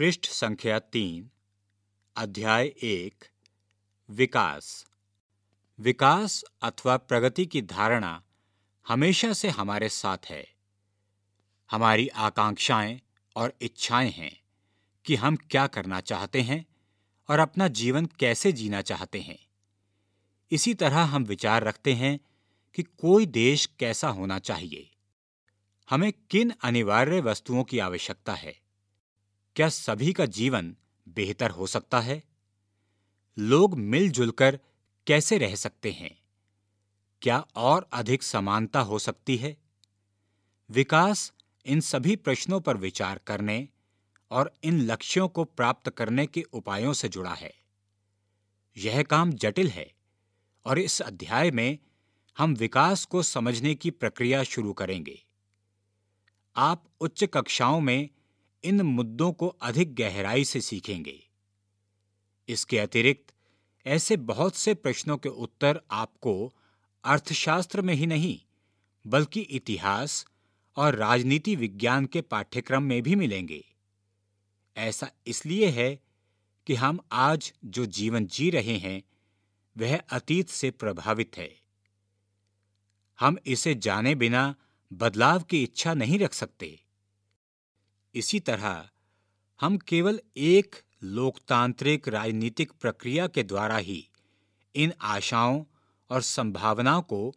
पृष्ठ संख्या तीन अध्याय एक विकास विकास अथवा प्रगति की धारणा हमेशा से हमारे साथ है हमारी आकांक्षाएं और इच्छाएं हैं कि हम क्या करना चाहते हैं और अपना जीवन कैसे जीना चाहते हैं इसी तरह हम विचार रखते हैं कि कोई देश कैसा होना चाहिए हमें किन अनिवार्य वस्तुओं की आवश्यकता है क्या सभी का जीवन बेहतर हो सकता है लोग मिलजुल कर कैसे रह सकते हैं क्या और अधिक समानता हो सकती है विकास इन सभी प्रश्नों पर विचार करने और इन लक्ष्यों को प्राप्त करने के उपायों से जुड़ा है यह काम जटिल है और इस अध्याय में हम विकास को समझने की प्रक्रिया शुरू करेंगे आप उच्च कक्षाओं में इन मुद्दों को अधिक गहराई से सीखेंगे इसके अतिरिक्त ऐसे बहुत से प्रश्नों के उत्तर आपको अर्थशास्त्र में ही नहीं बल्कि इतिहास और राजनीति विज्ञान के पाठ्यक्रम में भी मिलेंगे ऐसा इसलिए है कि हम आज जो जीवन जी रहे हैं वह अतीत से प्रभावित है हम इसे जाने बिना बदलाव की इच्छा नहीं रख सकते इसी तरह हम केवल एक लोकतांत्रिक राजनीतिक प्रक्रिया के द्वारा ही इन आशाओं और संभावनाओं को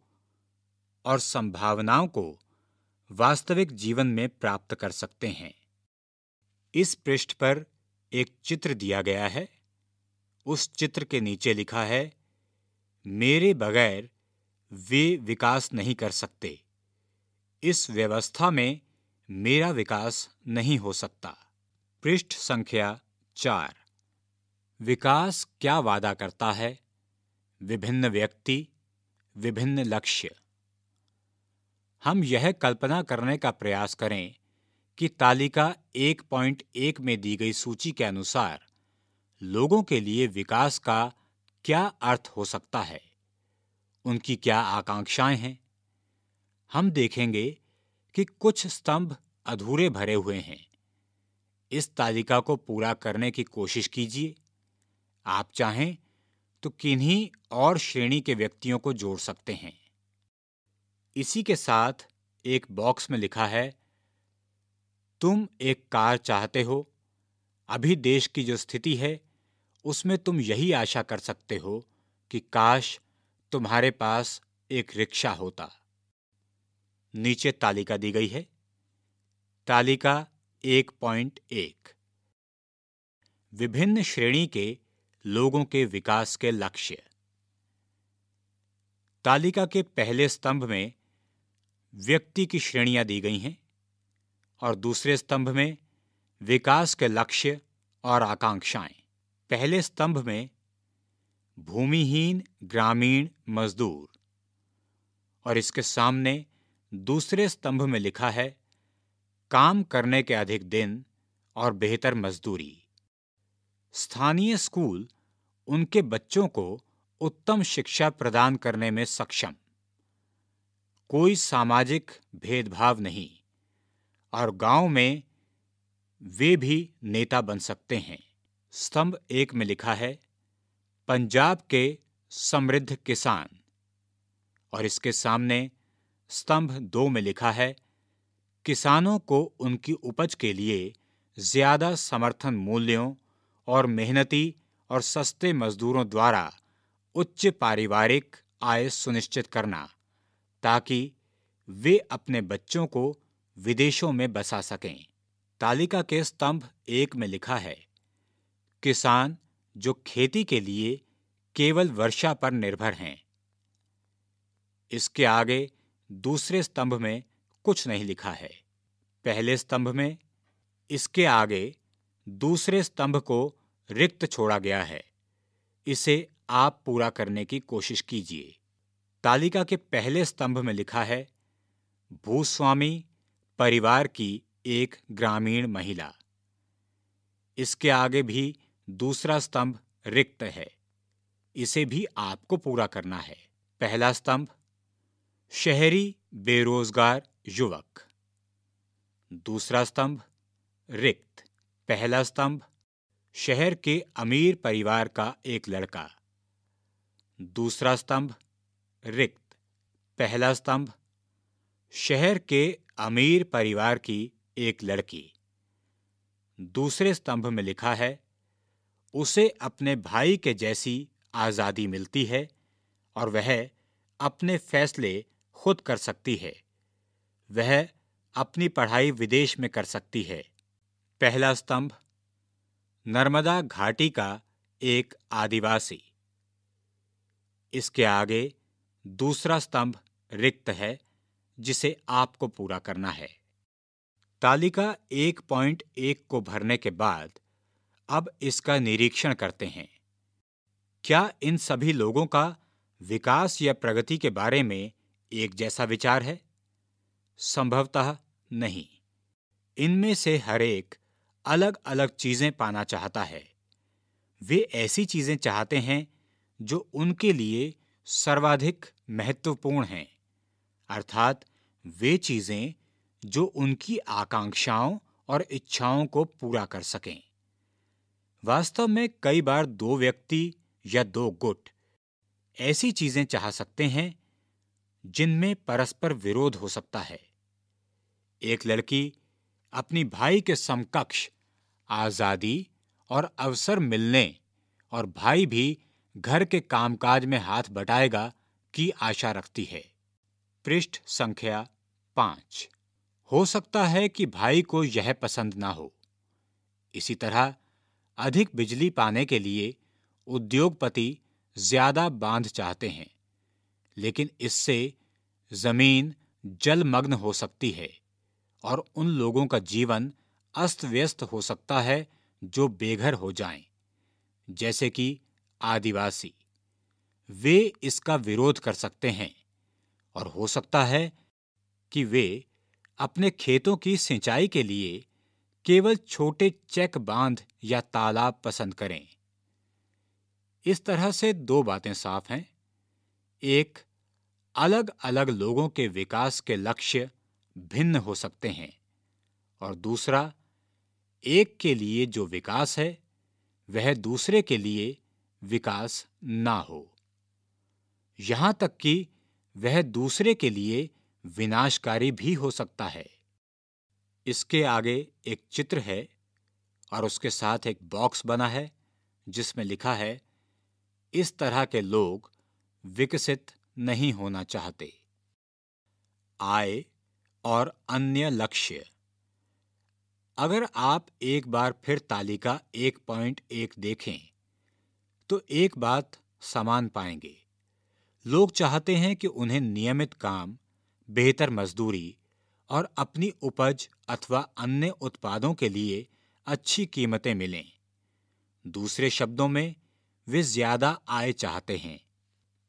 और संभावनाओं को वास्तविक जीवन में प्राप्त कर सकते हैं इस पृष्ठ पर एक चित्र दिया गया है उस चित्र के नीचे लिखा है मेरे बगैर वे विकास नहीं कर सकते इस व्यवस्था में मेरा विकास नहीं हो सकता पृष्ठ संख्या चार विकास क्या वादा करता है विभिन्न व्यक्ति विभिन्न लक्ष्य हम यह कल्पना करने का प्रयास करें कि तालिका 1.1 में दी गई सूची के अनुसार लोगों के लिए विकास का क्या अर्थ हो सकता है उनकी क्या आकांक्षाएं हैं हम देखेंगे कि कुछ स्तंभ अधूरे भरे हुए हैं इस तालिका को पूरा करने की कोशिश कीजिए आप चाहें तो किन्हीं और श्रेणी के व्यक्तियों को जोड़ सकते हैं इसी के साथ एक बॉक्स में लिखा है तुम एक कार चाहते हो अभी देश की जो स्थिति है उसमें तुम यही आशा कर सकते हो कि काश तुम्हारे पास एक रिक्शा होता नीचे तालिका दी गई है तालिका एक पॉइंट एक विभिन्न श्रेणी के लोगों के विकास के लक्ष्य तालिका के पहले स्तंभ में व्यक्ति की श्रेणियां दी गई हैं और दूसरे स्तंभ में विकास के लक्ष्य और आकांक्षाएं पहले स्तंभ में भूमिहीन ग्रामीण मजदूर और इसके सामने दूसरे स्तंभ में लिखा है काम करने के अधिक दिन और बेहतर मजदूरी स्थानीय स्कूल उनके बच्चों को उत्तम शिक्षा प्रदान करने में सक्षम कोई सामाजिक भेदभाव नहीं और गांव में वे भी नेता बन सकते हैं स्तंभ एक में लिखा है पंजाब के समृद्ध किसान और इसके सामने स्तंभ दो में लिखा है किसानों को उनकी उपज के लिए ज़्यादा समर्थन मूल्यों और मेहनती और सस्ते मजदूरों द्वारा उच्च पारिवारिक आय सुनिश्चित करना ताकि वे अपने बच्चों को विदेशों में बसा सकें तालिका के स्तंभ एक में लिखा है किसान जो खेती के लिए केवल वर्षा पर निर्भर हैं इसके आगे दूसरे स्तंभ में कुछ नहीं लिखा है पहले स्तंभ में इसके आगे दूसरे स्तंभ को रिक्त छोड़ा गया है इसे आप पूरा करने की कोशिश कीजिए तालिका के पहले स्तंभ में लिखा है भूस्वामी परिवार की एक ग्रामीण महिला इसके आगे भी दूसरा स्तंभ रिक्त है इसे भी आपको पूरा करना है पहला स्तंभ शहरी बेरोजगार युवक दूसरा स्तंभ रिक्त पहला स्तंभ शहर के अमीर परिवार का एक लड़का दूसरा स्तंभ रिक्त पहला स्तंभ शहर के अमीर परिवार की एक लड़की दूसरे स्तंभ में लिखा है उसे अपने भाई के जैसी आज़ादी मिलती है और वह अपने फैसले खुद कर सकती है वह अपनी पढ़ाई विदेश में कर सकती है पहला स्तंभ नर्मदा घाटी का एक आदिवासी इसके आगे दूसरा स्तंभ रिक्त है जिसे आपको पूरा करना है तालिका एक एक को भरने के बाद अब इसका निरीक्षण करते हैं क्या इन सभी लोगों का विकास या प्रगति के बारे में एक जैसा विचार है संभवतः नहीं इनमें से हरेक अलग अलग चीजें पाना चाहता है वे ऐसी चीजें चाहते हैं जो उनके लिए सर्वाधिक महत्वपूर्ण हैं अर्थात वे चीजें जो उनकी आकांक्षाओं और इच्छाओं को पूरा कर सकें वास्तव में कई बार दो व्यक्ति या दो गुट ऐसी चीजें चाह सकते हैं जिनमें परस्पर विरोध हो सकता है एक लड़की अपनी भाई के समकक्ष आजादी और अवसर मिलने और भाई भी घर के कामकाज में हाथ बटाएगा की आशा रखती है पृष्ठ संख्या पांच हो सकता है कि भाई को यह पसंद ना हो इसी तरह अधिक बिजली पाने के लिए उद्योगपति ज्यादा बांध चाहते हैं लेकिन इससे जमीन जलमग्न हो सकती है और उन लोगों का जीवन अस्त व्यस्त हो सकता है जो बेघर हो जाएं, जैसे कि आदिवासी वे इसका विरोध कर सकते हैं और हो सकता है कि वे अपने खेतों की सिंचाई के लिए केवल छोटे चेक बांध या तालाब पसंद करें इस तरह से दो बातें साफ हैं एक अलग अलग लोगों के विकास के लक्ष्य भिन्न हो सकते हैं और दूसरा एक के लिए जो विकास है वह दूसरे के लिए विकास ना हो यहां तक कि वह दूसरे के लिए विनाशकारी भी हो सकता है इसके आगे एक चित्र है और उसके साथ एक बॉक्स बना है जिसमें लिखा है इस तरह के लोग विकसित नहीं होना चाहते आय और अन्य लक्ष्य अगर आप एक बार फिर तालिका एक एक देखें तो एक बात समान पाएंगे लोग चाहते हैं कि उन्हें नियमित काम बेहतर मजदूरी और अपनी उपज अथवा अन्य उत्पादों के लिए अच्छी कीमतें मिलें दूसरे शब्दों में वे ज्यादा आय चाहते हैं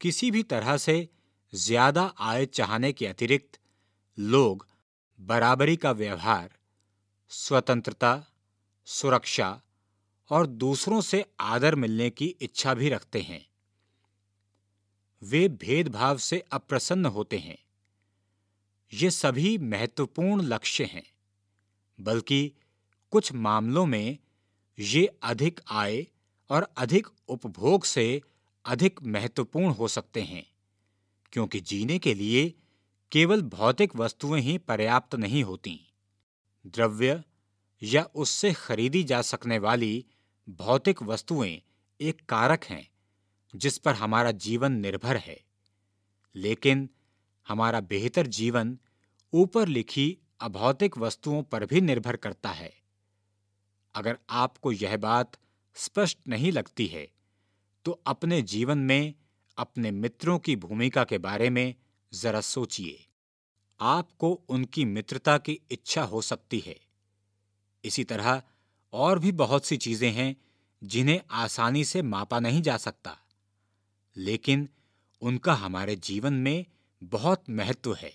किसी भी तरह से ज्यादा आय चाहने के अतिरिक्त लोग बराबरी का व्यवहार स्वतंत्रता सुरक्षा और दूसरों से आदर मिलने की इच्छा भी रखते हैं वे भेदभाव से अप्रसन्न होते हैं ये सभी महत्वपूर्ण लक्ष्य हैं बल्कि कुछ मामलों में ये अधिक आय और अधिक उपभोग से अधिक महत्वपूर्ण हो सकते हैं क्योंकि जीने के लिए केवल भौतिक वस्तुएं ही पर्याप्त नहीं होती द्रव्य या उससे खरीदी जा सकने वाली भौतिक वस्तुएं एक कारक हैं जिस पर हमारा जीवन निर्भर है लेकिन हमारा बेहतर जीवन ऊपर लिखी अभौतिक वस्तुओं पर भी निर्भर करता है अगर आपको यह बात स्पष्ट नहीं लगती है तो अपने जीवन में अपने मित्रों की भूमिका के बारे में जरा सोचिए आपको उनकी मित्रता की इच्छा हो सकती है इसी तरह और भी बहुत सी चीजें हैं जिन्हें आसानी से मापा नहीं जा सकता लेकिन उनका हमारे जीवन में बहुत महत्व है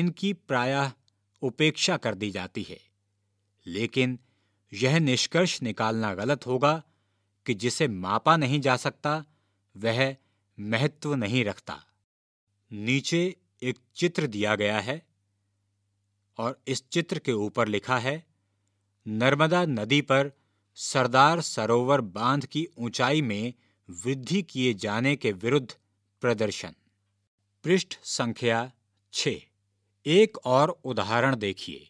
इनकी प्रायः उपेक्षा कर दी जाती है लेकिन यह निष्कर्ष निकालना गलत होगा कि जिसे मापा नहीं जा सकता वह महत्व नहीं रखता नीचे एक चित्र दिया गया है और इस चित्र के ऊपर लिखा है नर्मदा नदी पर सरदार सरोवर बांध की ऊंचाई में वृद्धि किए जाने के विरुद्ध प्रदर्शन पृष्ठ संख्या छ एक और उदाहरण देखिए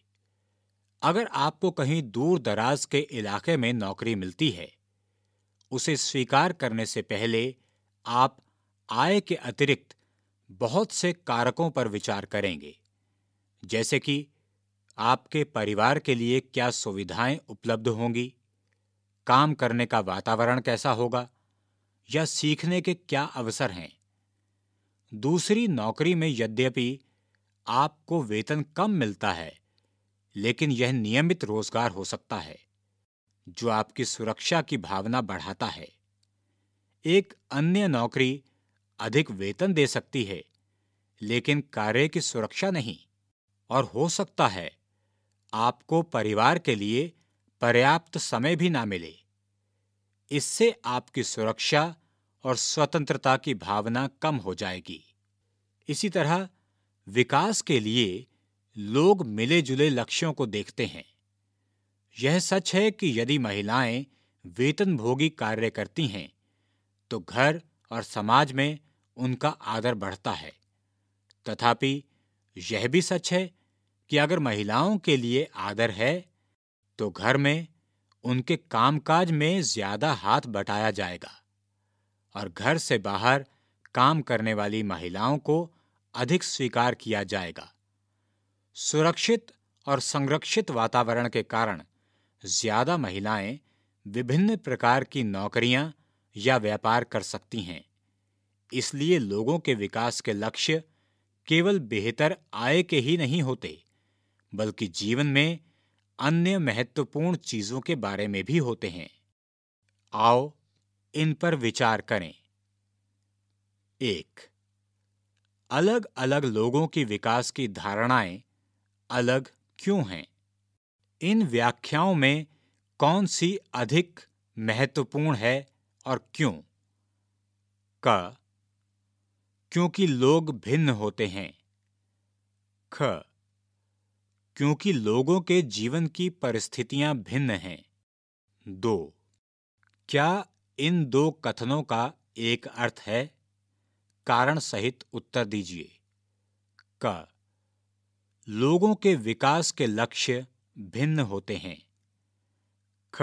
अगर आपको कहीं दूर दराज के इलाके में नौकरी मिलती है उसे स्वीकार करने से पहले आप आय के अतिरिक्त बहुत से कारकों पर विचार करेंगे जैसे कि आपके परिवार के लिए क्या सुविधाएं उपलब्ध होंगी काम करने का वातावरण कैसा होगा या सीखने के क्या अवसर हैं दूसरी नौकरी में यद्यपि आपको वेतन कम मिलता है लेकिन यह नियमित रोजगार हो सकता है जो आपकी सुरक्षा की भावना बढ़ाता है एक अन्य नौकरी अधिक वेतन दे सकती है लेकिन कार्य की सुरक्षा नहीं और हो सकता है आपको परिवार के लिए पर्याप्त समय भी ना मिले इससे आपकी सुरक्षा और स्वतंत्रता की भावना कम हो जाएगी इसी तरह विकास के लिए लोग मिले जुले लक्ष्यों को देखते हैं यह सच है कि यदि महिलाएं वेतनभोगी कार्य करती हैं तो घर और समाज में उनका आदर बढ़ता है तथापि यह भी सच है कि अगर महिलाओं के लिए आदर है तो घर में उनके कामकाज में ज्यादा हाथ बटाया जाएगा और घर से बाहर काम करने वाली महिलाओं को अधिक स्वीकार किया जाएगा सुरक्षित और संरक्षित वातावरण के कारण ज्यादा महिलाएं विभिन्न प्रकार की नौकरियां या व्यापार कर सकती हैं इसलिए लोगों के विकास के लक्ष्य केवल बेहतर आय के ही नहीं होते बल्कि जीवन में अन्य महत्वपूर्ण चीजों के बारे में भी होते हैं आओ इन पर विचार करें एक अलग अलग लोगों की विकास की धारणाएं अलग क्यों हैं इन व्याख्याओं में कौन सी अधिक महत्वपूर्ण है और क्यों क क्योंकि लोग भिन्न होते हैं ख क्योंकि लोगों के जीवन की परिस्थितियां भिन्न हैं दो क्या इन दो कथनों का एक अर्थ है कारण सहित उत्तर दीजिए क लोगों के विकास के लक्ष्य भिन्न होते हैं ख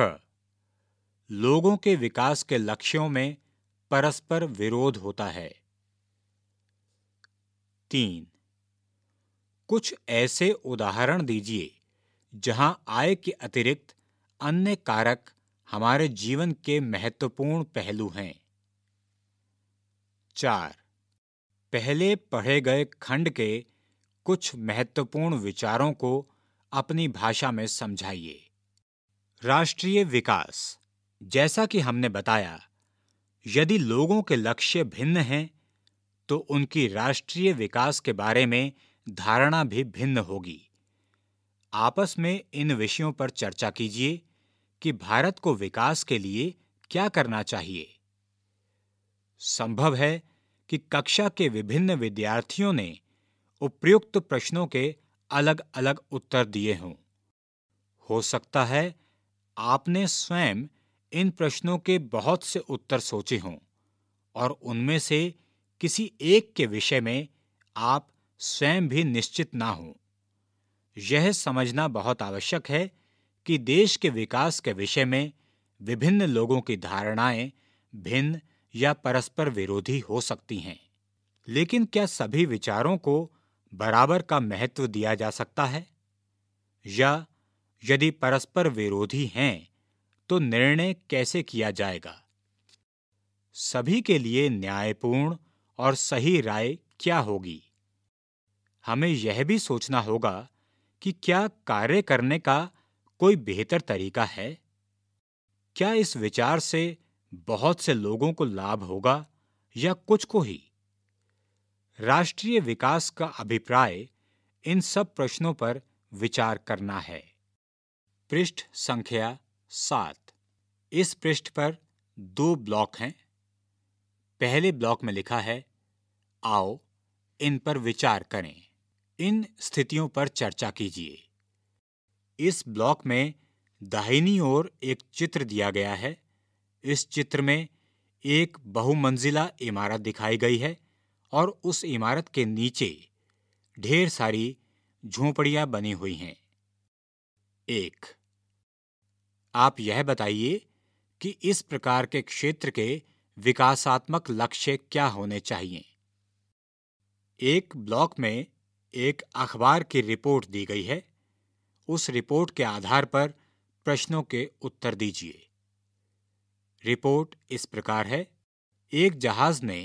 लोगों के विकास के लक्ष्यों में परस्पर विरोध होता है तीन कुछ ऐसे उदाहरण दीजिए जहां आय के अतिरिक्त अन्य कारक हमारे जीवन के महत्वपूर्ण पहलू हैं चार पहले पढ़े गए खंड के कुछ महत्वपूर्ण विचारों को अपनी भाषा में समझाइए राष्ट्रीय विकास जैसा कि हमने बताया यदि लोगों के लक्ष्य भिन्न हैं तो उनकी राष्ट्रीय विकास के बारे में धारणा भी भिन्न होगी आपस में इन विषयों पर चर्चा कीजिए कि भारत को विकास के लिए क्या करना चाहिए संभव है कि कक्षा के विभिन्न विद्यार्थियों ने उपयुक्त प्रश्नों के अलग अलग उत्तर दिए हों हो सकता है आपने स्वयं इन प्रश्नों के बहुत से उत्तर सोचे हों और उनमें से किसी एक के विषय में आप स्वयं भी निश्चित ना हों यह समझना बहुत आवश्यक है कि देश के विकास के विषय में विभिन्न लोगों की धारणाएं भिन्न या परस्पर विरोधी हो सकती हैं लेकिन क्या सभी विचारों को बराबर का महत्व दिया जा सकता है या यदि परस्पर विरोधी हैं तो निर्णय कैसे किया जाएगा सभी के लिए न्यायपूर्ण और सही राय क्या होगी हमें यह भी सोचना होगा कि क्या कार्य करने का कोई बेहतर तरीका है क्या इस विचार से बहुत से लोगों को लाभ होगा या कुछ को ही राष्ट्रीय विकास का अभिप्राय इन सब प्रश्नों पर विचार करना है पृष्ठ संख्या सात इस पृष्ठ पर दो ब्लॉक हैं पहले ब्लॉक में लिखा है आओ इन पर विचार करें इन स्थितियों पर चर्चा कीजिए इस ब्लॉक में दाहिनी ओर एक चित्र दिया गया है इस चित्र में एक बहुमंजिला इमारत दिखाई गई है और उस इमारत के नीचे ढेर सारी झोपड़ियां बनी हुई हैं एक आप यह बताइए कि इस प्रकार के क्षेत्र के विकासात्मक लक्ष्य क्या होने चाहिए एक ब्लॉक में एक अखबार की रिपोर्ट दी गई है उस रिपोर्ट के आधार पर प्रश्नों के उत्तर दीजिए रिपोर्ट इस प्रकार है एक जहाज ने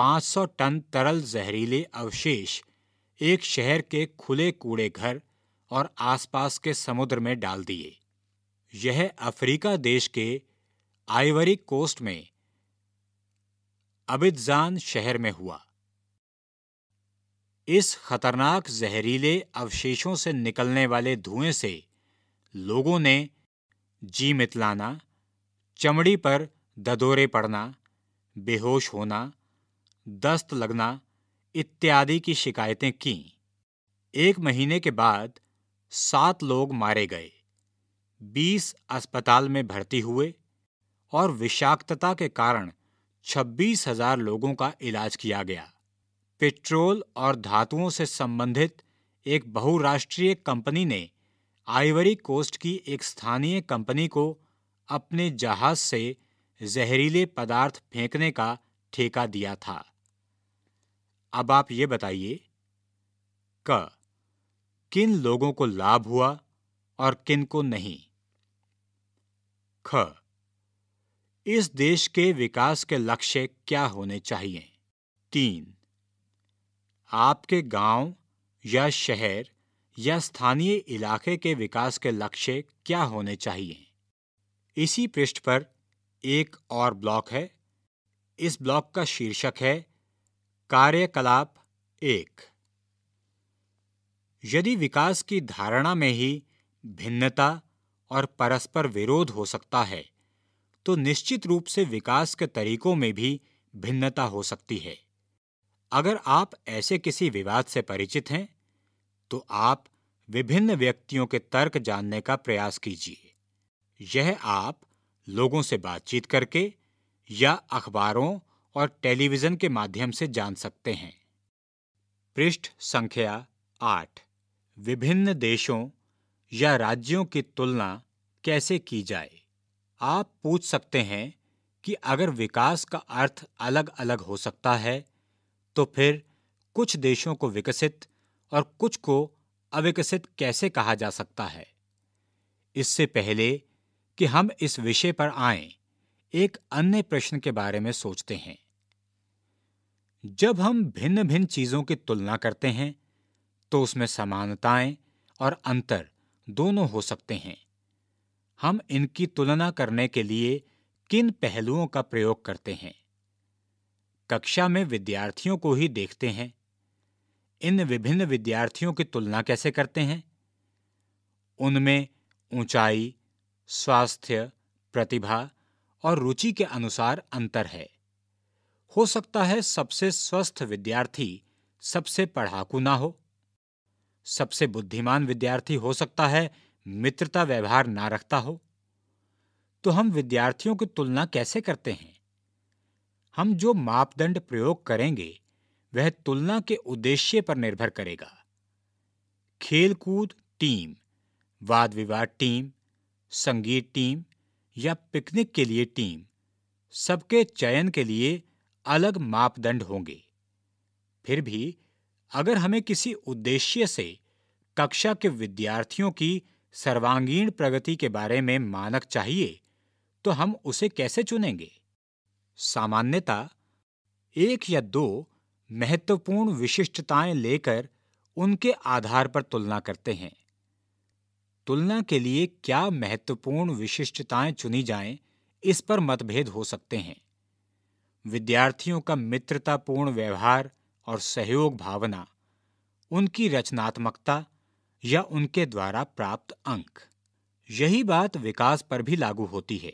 500 टन तरल जहरीले अवशेष एक शहर के खुले कूड़े घर और आसपास के समुद्र में डाल दिए यह अफ्रीका देश के आइवरी कोस्ट में अबिदजान शहर में हुआ इस खतरनाक जहरीले अवशेषों से निकलने वाले धुएं से लोगों ने जी मितलाना चमड़ी पर ददोरे पड़ना बेहोश होना दस्त लगना इत्यादि की शिकायतें की एक महीने के बाद सात लोग मारे गए बीस अस्पताल में भर्ती हुए और विषाक्तता के कारण छब्बीस हजार लोगों का इलाज किया गया पेट्रोल और धातुओं से संबंधित एक बहुराष्ट्रीय कंपनी ने आइवरी कोस्ट की एक स्थानीय कंपनी को अपने जहाज से जहरीले पदार्थ फेंकने का ठेका दिया था अब आप ये बताइए क किन लोगों को लाभ हुआ और किन को नहीं ख इस देश के विकास के लक्ष्य क्या होने चाहिए तीन आपके गांव या शहर या स्थानीय इलाके के विकास के लक्ष्य क्या होने चाहिए इसी पृष्ठ पर एक और ब्लॉक है इस ब्लॉक का शीर्षक है कार्यकलाप एक यदि विकास की धारणा में ही भिन्नता और परस्पर विरोध हो सकता है तो निश्चित रूप से विकास के तरीकों में भी भिन्नता हो सकती है अगर आप ऐसे किसी विवाद से परिचित हैं तो आप विभिन्न व्यक्तियों के तर्क जानने का प्रयास कीजिए यह आप लोगों से बातचीत करके या अखबारों और टेलीविजन के माध्यम से जान सकते हैं पृष्ठ संख्या आठ विभिन्न देशों या राज्यों की तुलना कैसे की जाए आप पूछ सकते हैं कि अगर विकास का अर्थ अलग अलग हो सकता है तो फिर कुछ देशों को विकसित और कुछ को अविकसित कैसे कहा जा सकता है इससे पहले कि हम इस विषय पर आएं, एक अन्य प्रश्न के बारे में सोचते हैं जब हम भिन्न भिन्न चीजों की तुलना करते हैं तो उसमें समानताएं और अंतर दोनों हो सकते हैं हम इनकी तुलना करने के लिए किन पहलुओं का प्रयोग करते हैं कक्षा में विद्यार्थियों को ही देखते हैं इन विभिन्न विद्यार्थियों की तुलना कैसे करते हैं उनमें ऊंचाई, स्वास्थ्य प्रतिभा और रुचि के अनुसार अंतर है हो सकता है सबसे स्वस्थ विद्यार्थी सबसे पढ़ाकू ना हो सबसे बुद्धिमान विद्यार्थी हो सकता है मित्रता व्यवहार ना रखता हो तो हम विद्यार्थियों की तुलना कैसे करते हैं हम जो मापदंड प्रयोग करेंगे वह तुलना के उद्देश्य पर निर्भर करेगा खेलकूद टीम वाद विवाद टीम संगीत टीम या पिकनिक के लिए टीम सबके चयन के लिए अलग मापदंड होंगे फिर भी अगर हमें किसी उद्देश्य से कक्षा के विद्यार्थियों की सर्वांगीण प्रगति के बारे में मानक चाहिए तो हम उसे कैसे चुनेंगे सामान्यता एक या दो महत्वपूर्ण विशिष्टताएं लेकर उनके आधार पर तुलना करते हैं तुलना के लिए क्या महत्वपूर्ण विशिष्टताएं चुनी जाएं, इस पर मतभेद हो सकते हैं विद्यार्थियों का मित्रतापूर्ण व्यवहार और सहयोग भावना उनकी रचनात्मकता या उनके द्वारा प्राप्त अंक यही बात विकास पर भी लागू होती है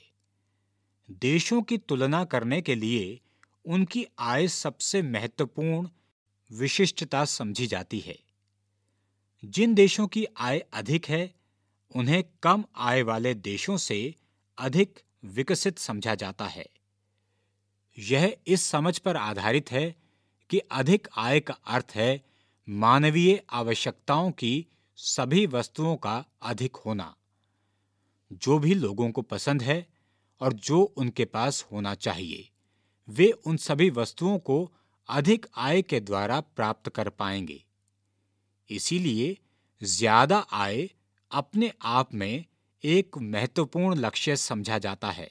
देशों की तुलना करने के लिए उनकी आय सबसे महत्वपूर्ण विशिष्टता समझी जाती है जिन देशों की आय अधिक है उन्हें कम आय वाले देशों से अधिक विकसित समझा जाता है यह इस समझ पर आधारित है कि अधिक आय का अर्थ है मानवीय आवश्यकताओं की सभी वस्तुओं का अधिक होना जो भी लोगों को पसंद है और जो उनके पास होना चाहिए वे उन सभी वस्तुओं को अधिक आय के द्वारा प्राप्त कर पाएंगे इसीलिए ज्यादा आय अपने आप में एक महत्वपूर्ण लक्ष्य समझा जाता है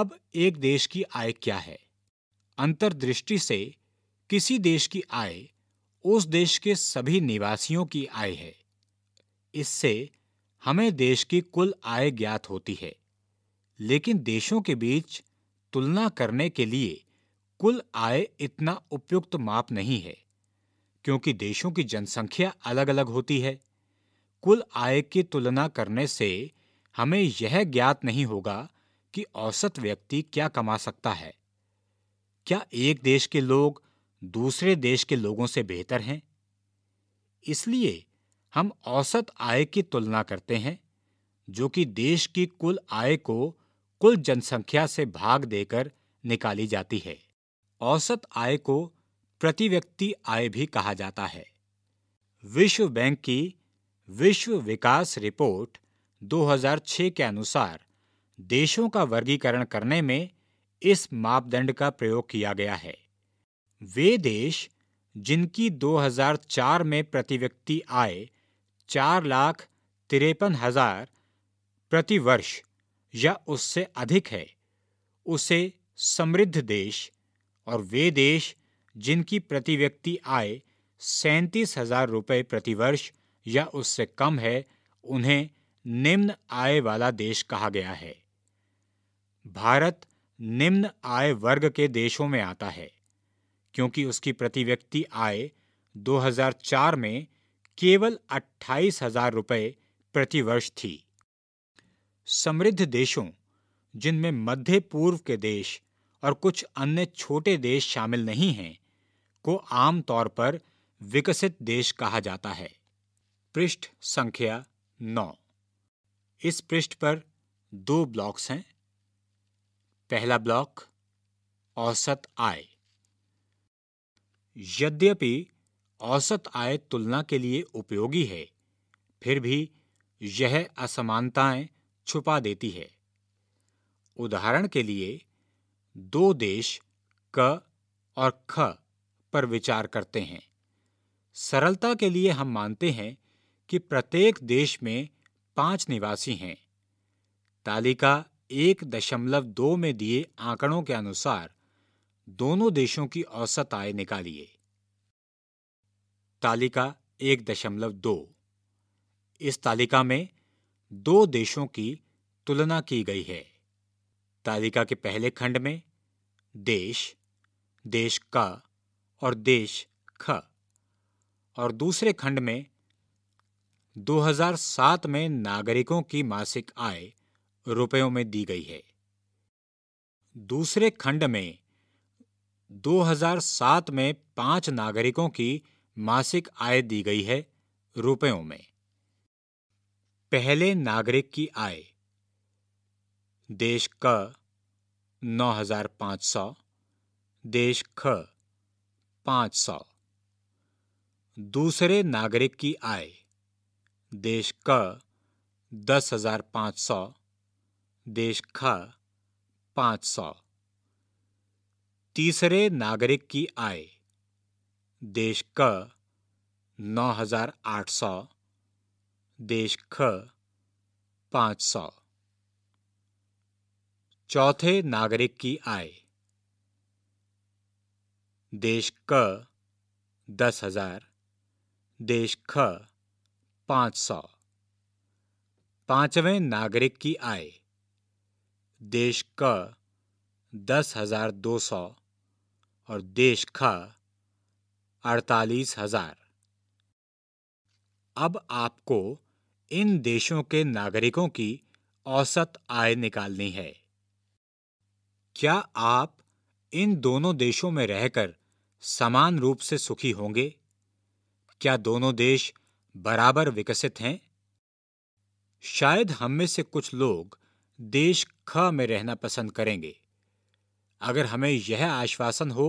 अब एक देश की आय क्या है अंतर्दृष्टि से किसी देश की आय उस देश के सभी निवासियों की आय है इससे हमें देश की कुल आय ज्ञात होती है लेकिन देशों के बीच तुलना करने के लिए कुल आय इतना उपयुक्त माप नहीं है क्योंकि देशों की जनसंख्या अलग अलग होती है कुल आय की तुलना करने से हमें यह ज्ञात नहीं होगा कि औसत व्यक्ति क्या कमा सकता है क्या एक देश के लोग दूसरे देश के लोगों से बेहतर हैं इसलिए हम औसत आय की तुलना करते हैं जो कि देश की कुल आय को कुल जनसंख्या से भाग देकर निकाली जाती है औसत आय को प्रति व्यक्ति आय भी कहा जाता है विश्व बैंक की विश्व विकास रिपोर्ट 2006 के अनुसार देशों का वर्गीकरण करने में इस मापदंड का प्रयोग किया गया है वे देश जिनकी 2004 में प्रति व्यक्ति आय चार लाख तिरपन हजार प्रति वर्ष या उससे अधिक है उसे समृद्ध देश और वे देश जिनकी प्रति व्यक्ति आय सैंतीस हजार रुपये प्रतिवर्ष या उससे कम है उन्हें निम्न आय वाला देश कहा गया है भारत निम्न आय वर्ग के देशों में आता है क्योंकि उसकी प्रति व्यक्ति आय 2004 में केवल अट्ठाईस हजार रुपये प्रतिवर्ष थी समृद्ध देशों जिनमें मध्य पूर्व के देश और कुछ अन्य छोटे देश शामिल नहीं हैं को आमतौर पर विकसित देश कहा जाता है पृष्ठ संख्या नौ इस पृष्ठ पर दो ब्लॉक्स हैं पहला ब्लॉक औसत आय यद्यपि औसत आय तुलना के लिए उपयोगी है फिर भी यह असमानताएं छुपा देती है उदाहरण के लिए दो देश क और ख पर विचार करते हैं सरलता के लिए हम मानते हैं कि प्रत्येक देश में पांच निवासी हैं तालिका एक दशमलव दो में दिए आंकड़ों के अनुसार दोनों देशों की औसत आय निकालिए तालिका एक दशमलव दो इस तालिका में दो देशों की तुलना की गई है तालिका के पहले खंड में देश देश का और देश ख और दूसरे खंड में 2007 में नागरिकों की मासिक आय रुपयों में दी गई है दूसरे खंड में 2007 में पांच नागरिकों की मासिक आय दी गई है रुपयों में पहले नागरिक की आय देश क 9500 देश ख 500 दूसरे नागरिक की आय देश क दस हजार पाँच सौ देश ख पाँच सौ तीसरे नागरिक की आय देश क नौ हजार आठ सौ देश ख पाँच सौ चौथे नागरिक की आय देश क दस हजार देश ख पांच सौ पांचवें नागरिक की आय देश क दस हजार दो सौ और देश ख अड़तालीस हजार अब आपको इन देशों के नागरिकों की औसत आय निकालनी है क्या आप इन दोनों देशों में रहकर समान रूप से सुखी होंगे क्या दोनों देश बराबर विकसित हैं शायद हम में से कुछ लोग देश ख में रहना पसंद करेंगे अगर हमें यह आश्वासन हो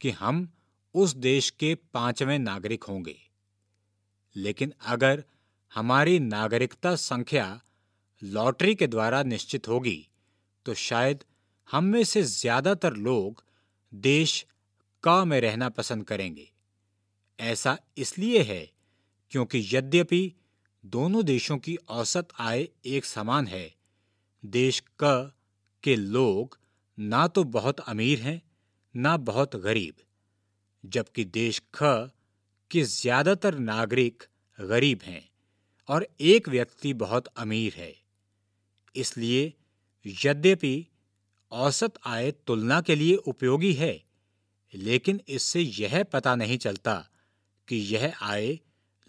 कि हम उस देश के पांचवें नागरिक होंगे लेकिन अगर हमारी नागरिकता संख्या लॉटरी के द्वारा निश्चित होगी तो शायद हम में से ज्यादातर लोग देश का में रहना पसंद करेंगे ऐसा इसलिए है क्योंकि यद्यपि दोनों देशों की औसत आय एक समान है देश क के लोग ना तो बहुत अमीर हैं ना बहुत गरीब जबकि देश ख के ज़्यादातर नागरिक गरीब हैं और एक व्यक्ति बहुत अमीर है इसलिए यद्यपि औसत आय तुलना के लिए उपयोगी है लेकिन इससे यह पता नहीं चलता कि यह आय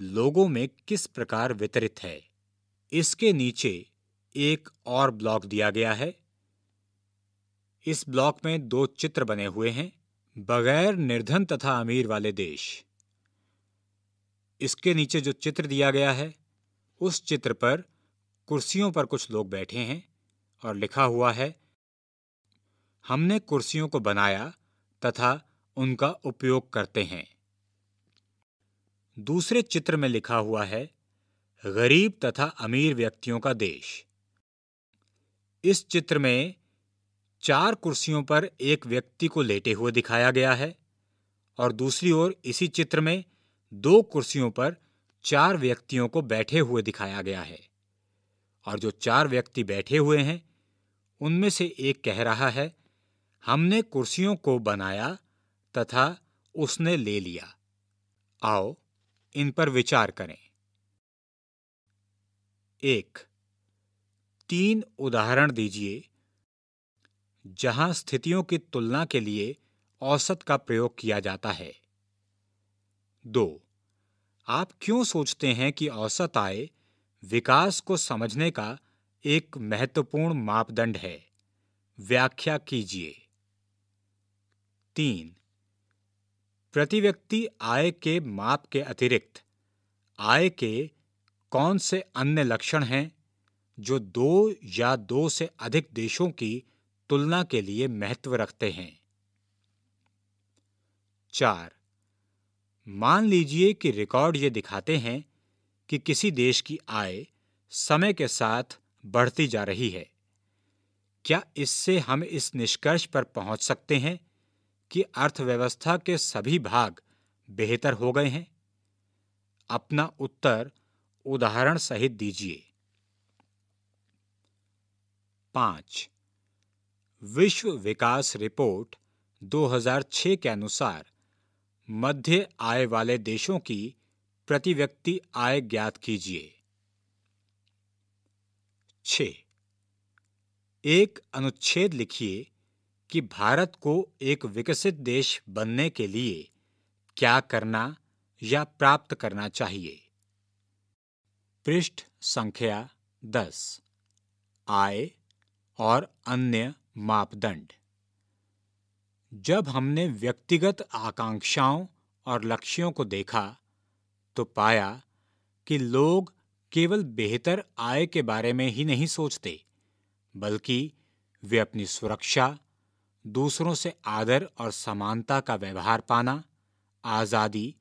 लोगों में किस प्रकार वितरित है इसके नीचे एक और ब्लॉक दिया गया है इस ब्लॉक में दो चित्र बने हुए हैं बगैर निर्धन तथा अमीर वाले देश इसके नीचे जो चित्र दिया गया है उस चित्र पर कुर्सियों पर कुछ लोग बैठे हैं और लिखा हुआ है हमने कुर्सियों को बनाया तथा उनका उपयोग करते हैं दूसरे चित्र में लिखा हुआ है गरीब तथा अमीर व्यक्तियों का देश इस चित्र में चार कुर्सियों पर एक व्यक्ति को लेटे हुए दिखाया गया है और दूसरी ओर इसी चित्र में दो कुर्सियों पर चार व्यक्तियों को बैठे हुए दिखाया गया है और जो चार व्यक्ति बैठे हुए हैं उनमें से एक कह रहा है हमने कुर्सियों को बनाया तथा उसने ले लिया आओ इन पर विचार करें एक तीन उदाहरण दीजिए जहां स्थितियों की तुलना के लिए औसत का प्रयोग किया जाता है दो आप क्यों सोचते हैं कि औसत आय विकास को समझने का एक महत्वपूर्ण मापदंड है व्याख्या कीजिए तीन प्रति व्यक्ति आय के माप के अतिरिक्त आय के कौन से अन्य लक्षण हैं जो दो या दो से अधिक देशों की तुलना के लिए महत्व रखते हैं चार मान लीजिए कि रिकॉर्ड ये दिखाते हैं कि किसी देश की आय समय के साथ बढ़ती जा रही है क्या इससे हम इस निष्कर्ष पर पहुंच सकते हैं कि अर्थव्यवस्था के सभी भाग बेहतर हो गए हैं अपना उत्तर उदाहरण सहित दीजिए पांच विश्व विकास रिपोर्ट 2006 के अनुसार मध्य आय वाले देशों की प्रति व्यक्ति आय ज्ञात कीजिए छ एक अनुच्छेद लिखिए कि भारत को एक विकसित देश बनने के लिए क्या करना या प्राप्त करना चाहिए पृष्ठ संख्या दस आय और अन्य मापदंड जब हमने व्यक्तिगत आकांक्षाओं और लक्ष्यों को देखा तो पाया कि लोग केवल बेहतर आय के बारे में ही नहीं सोचते बल्कि वे अपनी सुरक्षा दूसरों से आदर और समानता का व्यवहार पाना आज़ादी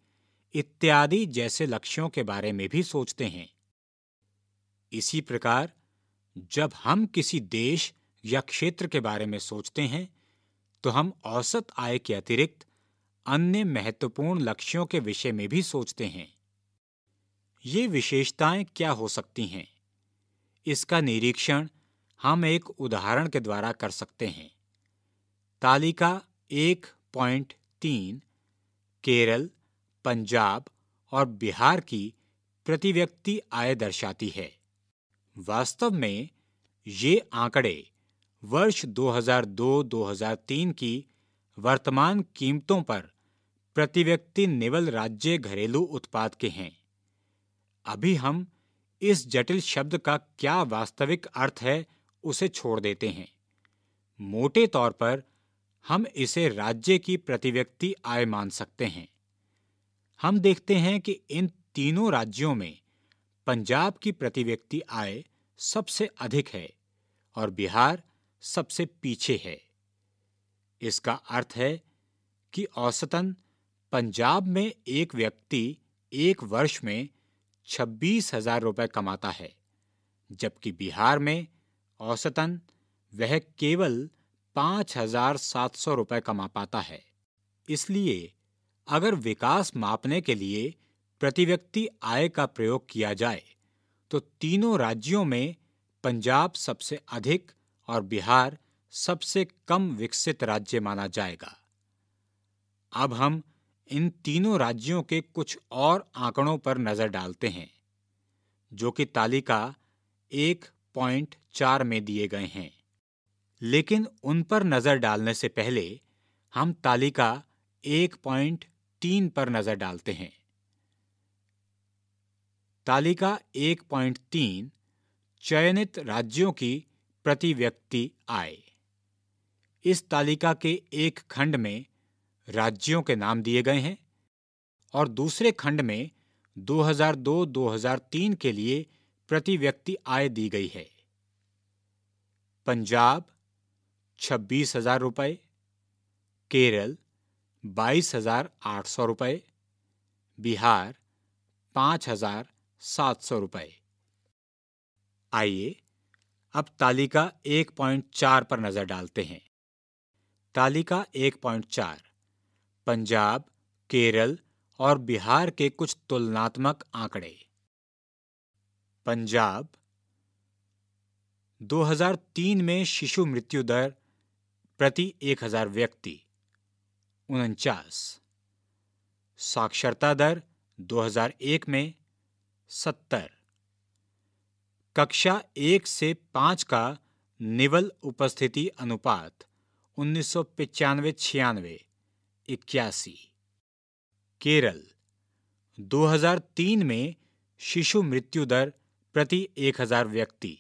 इत्यादि जैसे लक्ष्यों के बारे में भी सोचते हैं इसी प्रकार जब हम किसी देश या क्षेत्र के बारे में सोचते हैं तो हम औसत आय के अतिरिक्त अन्य महत्वपूर्ण लक्ष्यों के विषय में भी सोचते हैं ये विशेषताएं क्या हो सकती हैं इसका निरीक्षण हम एक उदाहरण के द्वारा कर सकते हैं तालिका एक पॉइंट तीन केरल पंजाब और बिहार की प्रति व्यक्ति आय दर्शाती है वास्तव में ये आंकड़े वर्ष 2002-2003 की वर्तमान कीमतों पर प्रति व्यक्ति निवल राज्य घरेलू उत्पाद के हैं अभी हम इस जटिल शब्द का क्या वास्तविक अर्थ है उसे छोड़ देते हैं मोटे तौर पर हम इसे राज्य की प्रतिव्यक्ति आय मान सकते हैं हम देखते हैं कि इन तीनों राज्यों में पंजाब की प्रतिव्यक्ति आय सबसे अधिक है और बिहार सबसे पीछे है इसका अर्थ है कि औसतन पंजाब में एक व्यक्ति एक वर्ष में छब्बीस हजार रुपये कमाता है जबकि बिहार में औसतन वह केवल पांच हजार सात सौ रुपये कमा पाता है इसलिए अगर विकास मापने के लिए प्रति व्यक्ति आय का प्रयोग किया जाए तो तीनों राज्यों में पंजाब सबसे अधिक और बिहार सबसे कम विकसित राज्य माना जाएगा अब हम इन तीनों राज्यों के कुछ और आंकड़ों पर नजर डालते हैं जो कि तालिका एक पॉइंट चार में दिए गए हैं लेकिन उन पर नज़र डालने से पहले हम तालिका एक पॉइंट तीन पर नज़र डालते हैं तालिका एक पॉइंट तीन चयनित राज्यों की प्रति व्यक्ति आय इस तालिका के एक खंड में राज्यों के नाम दिए गए हैं और दूसरे खंड में 2002-2003 के लिए प्रति व्यक्ति आय दी गई है पंजाब छब्बीस हजार रुपये केरल बाईस हजार आठ सौ रुपये बिहार पाँच हजार सात सौ रुपये आइए अब तालिका एक पॉइंट चार पर नज़र डालते हैं तालिका एक पॉइंट चार पंजाब केरल और बिहार के कुछ तुलनात्मक आंकड़े पंजाब 2003 में शिशु मृत्यु दर प्रति एक हजार व्यक्ति उनचास साक्षरता दर 2001 में 70 कक्षा एक से पांच का निवल उपस्थिति अनुपात उन्नीस सौ पिचानवे छियानवे इक्यासी केरल 2003 में शिशु मृत्यु दर प्रति एक हजार व्यक्ति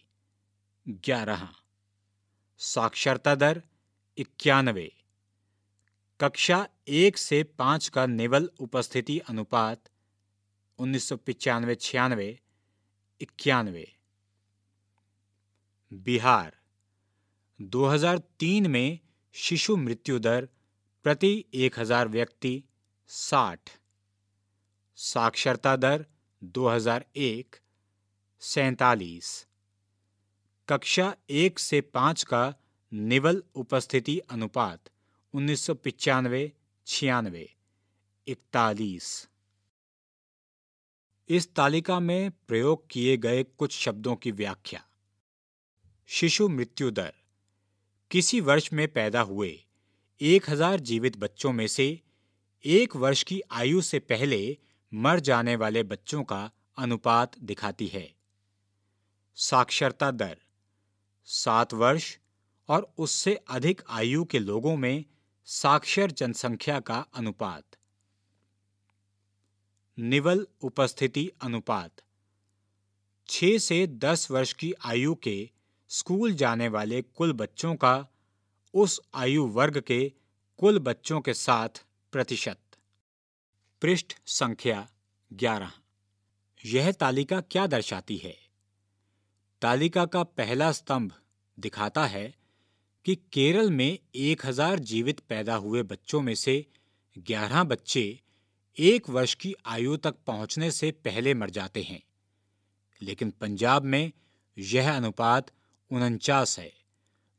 ग्यारह साक्षरता दर इक्यानवे कक्षा एक से पाँच का नेवल उपस्थिति अनुपात उन्नीस सौ पचानवे छियानवे इक्यानवे बिहार 2003 में शिशु मृत्यु दर प्रति 1000 व्यक्ति 60 साक्षरता दर 2001 सैतालीस कक्षा एक से पाँच का निवल उपस्थिति अनुपात उन्नीस सौ पिचानवे छियानवे इकतालीस इस तालिका में प्रयोग किए गए कुछ शब्दों की व्याख्या शिशु मृत्यु दर किसी वर्ष में पैदा हुए एक हजार जीवित बच्चों में से एक वर्ष की आयु से पहले मर जाने वाले बच्चों का अनुपात दिखाती है साक्षरता दर सात वर्ष और उससे अधिक आयु के लोगों में साक्षर जनसंख्या का अनुपात निवल उपस्थिति अनुपात 6 से 10 वर्ष की आयु के स्कूल जाने वाले कुल बच्चों का उस आयु वर्ग के कुल बच्चों के साथ प्रतिशत पृष्ठ संख्या 11 यह तालिका क्या दर्शाती है तालिका का पहला स्तंभ दिखाता है कि केरल में 1000 जीवित पैदा हुए बच्चों में से 11 बच्चे एक वर्ष की आयु तक पहुंचने से पहले मर जाते हैं लेकिन पंजाब में यह अनुपात उनचास है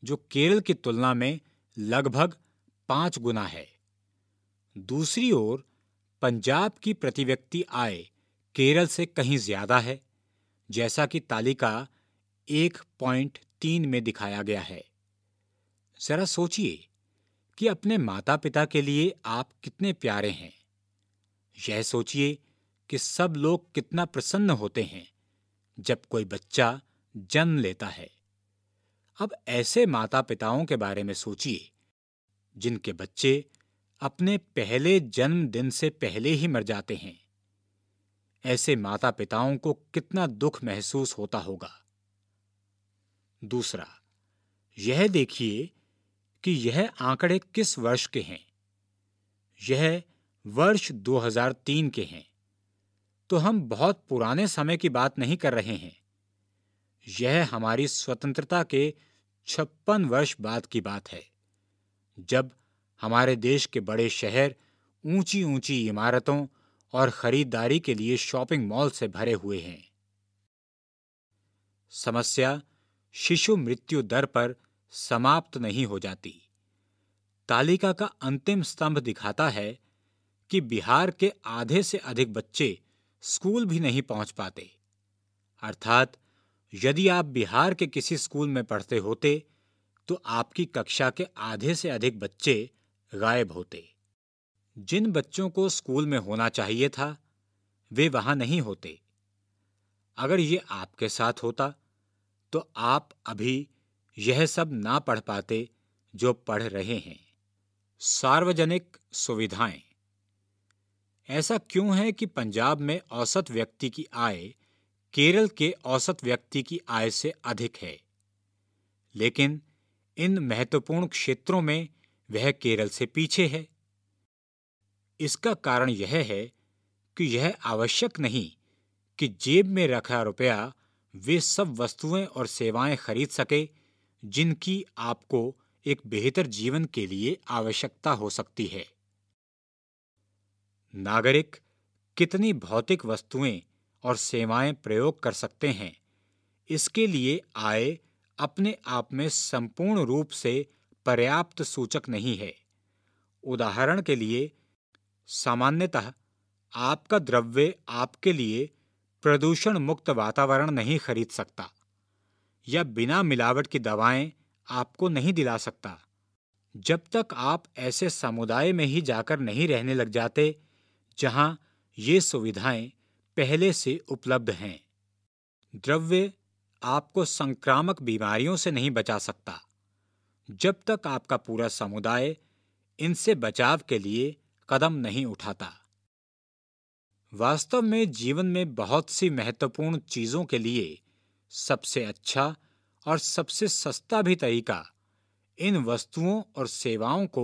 जो केरल की तुलना में लगभग पांच गुना है दूसरी ओर पंजाब की प्रति व्यक्ति आय केरल से कहीं ज्यादा है जैसा कि तालिका 1.3 में दिखाया गया है जरा सोचिए कि अपने माता पिता के लिए आप कितने प्यारे हैं यह सोचिए कि सब लोग कितना प्रसन्न होते हैं जब कोई बच्चा जन्म लेता है अब ऐसे माता पिताओं के बारे में सोचिए जिनके बच्चे अपने पहले जन्मदिन से पहले ही मर जाते हैं ऐसे माता पिताओं को कितना दुख महसूस होता होगा दूसरा यह देखिए कि यह आंकड़े किस वर्ष के हैं यह वर्ष 2003 के हैं तो हम बहुत पुराने समय की बात नहीं कर रहे हैं यह हमारी स्वतंत्रता के छप्पन वर्ष बाद की बात है जब हमारे देश के बड़े शहर ऊंची ऊंची इमारतों और खरीदारी के लिए शॉपिंग मॉल से भरे हुए हैं समस्या शिशु मृत्यु दर पर समाप्त नहीं हो जाती तालिका का अंतिम स्तंभ दिखाता है कि बिहार के आधे से अधिक बच्चे स्कूल भी नहीं पहुंच पाते अर्थात यदि आप बिहार के किसी स्कूल में पढ़ते होते तो आपकी कक्षा के आधे से अधिक बच्चे गायब होते जिन बच्चों को स्कूल में होना चाहिए था वे वहां नहीं होते अगर ये आपके साथ होता तो आप अभी यह सब ना पढ़ पाते जो पढ़ रहे हैं सार्वजनिक सुविधाएं ऐसा क्यों है कि पंजाब में औसत व्यक्ति की आय केरल के औसत व्यक्ति की आय से अधिक है लेकिन इन महत्वपूर्ण क्षेत्रों में वह केरल से पीछे है इसका कारण यह है कि यह आवश्यक नहीं कि जेब में रखा रुपया वे सब वस्तुएं और सेवाएं खरीद सके जिनकी आपको एक बेहतर जीवन के लिए आवश्यकता हो सकती है नागरिक कितनी भौतिक वस्तुएं और सेवाएं प्रयोग कर सकते हैं इसके लिए आय अपने आप में संपूर्ण रूप से पर्याप्त सूचक नहीं है उदाहरण के लिए सामान्यतः आपका द्रव्य आपके लिए प्रदूषण मुक्त वातावरण नहीं खरीद सकता या बिना मिलावट की दवाएं आपको नहीं दिला सकता जब तक आप ऐसे समुदाय में ही जाकर नहीं रहने लग जाते जहां ये सुविधाएं पहले से उपलब्ध हैं द्रव्य आपको संक्रामक बीमारियों से नहीं बचा सकता जब तक आपका पूरा समुदाय इनसे बचाव के लिए कदम नहीं उठाता वास्तव में जीवन में बहुत सी महत्वपूर्ण चीज़ों के लिए सबसे अच्छा और सबसे सस्ता भी तरीका इन वस्तुओं और सेवाओं को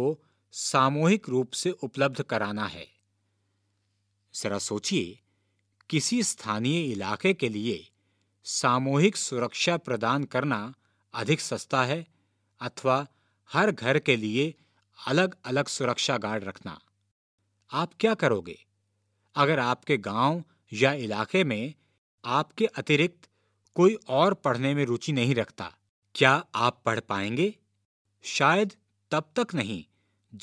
सामूहिक रूप से उपलब्ध कराना है जरा सोचिए किसी स्थानीय इलाके के लिए सामूहिक सुरक्षा प्रदान करना अधिक सस्ता है अथवा हर घर के लिए अलग अलग सुरक्षा गार्ड रखना आप क्या करोगे अगर आपके गांव या इलाके में आपके अतिरिक्त कोई और पढ़ने में रुचि नहीं रखता क्या आप पढ़ पाएंगे शायद तब तक नहीं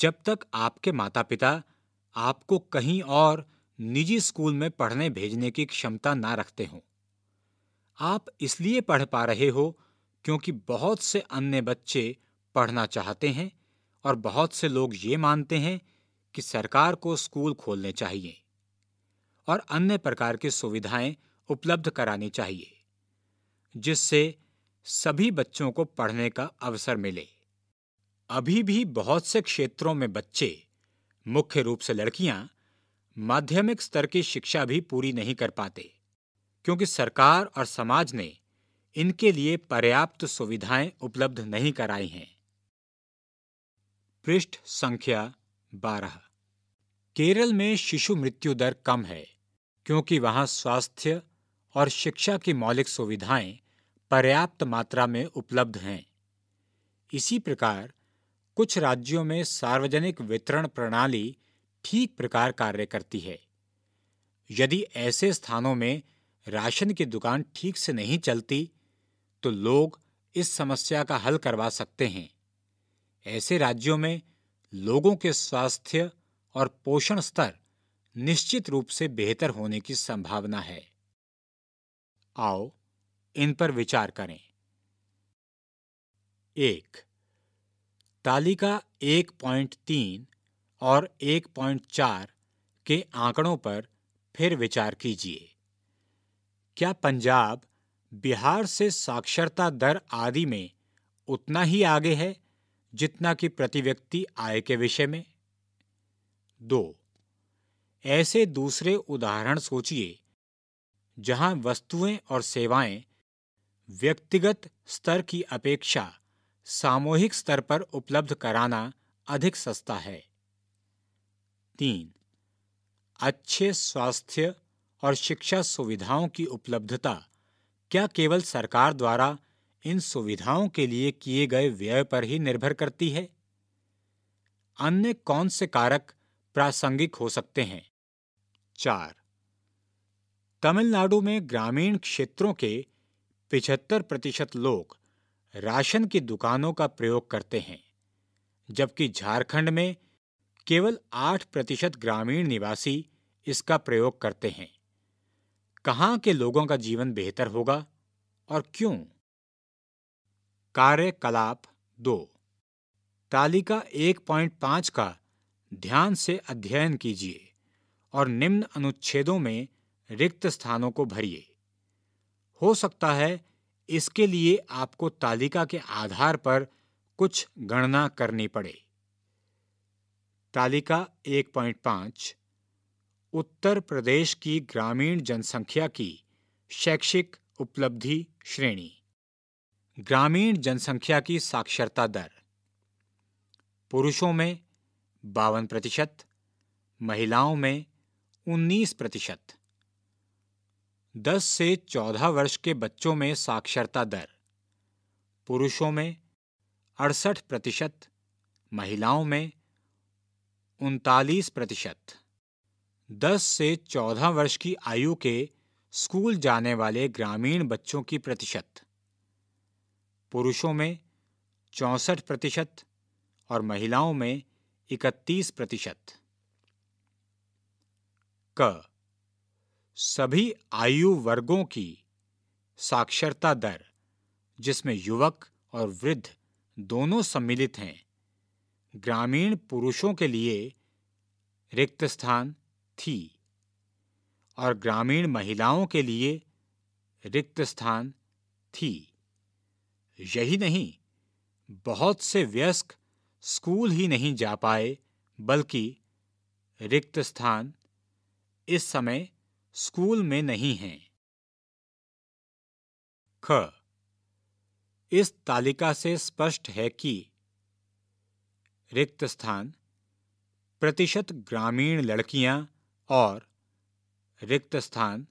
जब तक आपके माता पिता आपको कहीं और निजी स्कूल में पढ़ने भेजने की क्षमता ना रखते हों आप इसलिए पढ़ पा रहे हो क्योंकि बहुत से अन्य बच्चे पढ़ना चाहते हैं और बहुत से लोग ये मानते हैं कि सरकार को स्कूल खोलने चाहिए और अन्य प्रकार की सुविधाएं उपलब्ध करानी चाहिए जिससे सभी बच्चों को पढ़ने का अवसर मिले अभी भी बहुत से क्षेत्रों में बच्चे मुख्य रूप से लड़कियां माध्यमिक स्तर की शिक्षा भी पूरी नहीं कर पाते क्योंकि सरकार और समाज ने इनके लिए पर्याप्त सुविधाएं उपलब्ध नहीं कराई हैं पृष्ठ संख्या बारह केरल में शिशु मृत्यु दर कम है क्योंकि वहां स्वास्थ्य और शिक्षा की मौलिक सुविधाएं पर्याप्त मात्रा में उपलब्ध हैं इसी प्रकार कुछ राज्यों में सार्वजनिक वितरण प्रणाली ठीक प्रकार कार्य करती है यदि ऐसे स्थानों में राशन की दुकान ठीक से नहीं चलती तो लोग इस समस्या का हल करवा सकते हैं ऐसे राज्यों में लोगों के स्वास्थ्य और पोषण स्तर निश्चित रूप से बेहतर होने की संभावना है आओ इन पर विचार करें एक तालिका एक पॉइंट तीन और एक पॉइंट चार के आंकड़ों पर फिर विचार कीजिए क्या पंजाब बिहार से साक्षरता दर आदि में उतना ही आगे है जितना कि प्रति व्यक्ति आय के विषय में दो ऐसे दूसरे उदाहरण सोचिए जहां वस्तुएं और सेवाएं व्यक्तिगत स्तर की अपेक्षा सामूहिक स्तर पर उपलब्ध कराना अधिक सस्ता है तीन अच्छे स्वास्थ्य और शिक्षा सुविधाओं की उपलब्धता क्या केवल सरकार द्वारा इन सुविधाओं के लिए किए गए व्यय पर ही निर्भर करती है अन्य कौन से कारक प्रासंगिक हो सकते हैं चार तमिलनाडु में ग्रामीण क्षेत्रों के पिछहत्तर प्रतिशत लोग राशन की दुकानों का प्रयोग करते हैं जबकि झारखंड में केवल आठ प्रतिशत ग्रामीण निवासी इसका प्रयोग करते हैं कहाँ के लोगों का जीवन बेहतर होगा और क्यों कार्यकलाप दो तालिका एक पांच का ध्यान से अध्ययन कीजिए और निम्न अनुच्छेदों में रिक्त स्थानों को भरिए हो सकता है इसके लिए आपको तालिका के आधार पर कुछ गणना करनी पड़े तालिका 1.5 उत्तर प्रदेश की ग्रामीण जनसंख्या की शैक्षिक उपलब्धि श्रेणी ग्रामीण जनसंख्या की साक्षरता दर पुरुषों में बावन प्रतिशत महिलाओं में उन्नीस प्रतिशत दस से चौदह वर्ष के बच्चों में साक्षरता दर पुरुषों में अड़सठ प्रतिशत महिलाओं में उनतालीस प्रतिशत दस से चौदह वर्ष की आयु के स्कूल जाने वाले ग्रामीण बच्चों की प्रतिशत पुरुषों में चौंसठ प्रतिशत और महिलाओं में इकतीस प्रतिशत क सभी आयु वर्गों की साक्षरता दर जिसमें युवक और वृद्ध दोनों सम्मिलित हैं ग्रामीण पुरुषों के लिए रिक्त स्थान थी और ग्रामीण महिलाओं के लिए रिक्त स्थान थी यही नहीं बहुत से व्यस्क स्कूल ही नहीं जा पाए बल्कि रिक्त स्थान इस समय स्कूल में नहीं हैं ख इस तालिका से स्पष्ट है कि रिक्त स्थान प्रतिशत ग्रामीण लड़कियां और रिक्त स्थान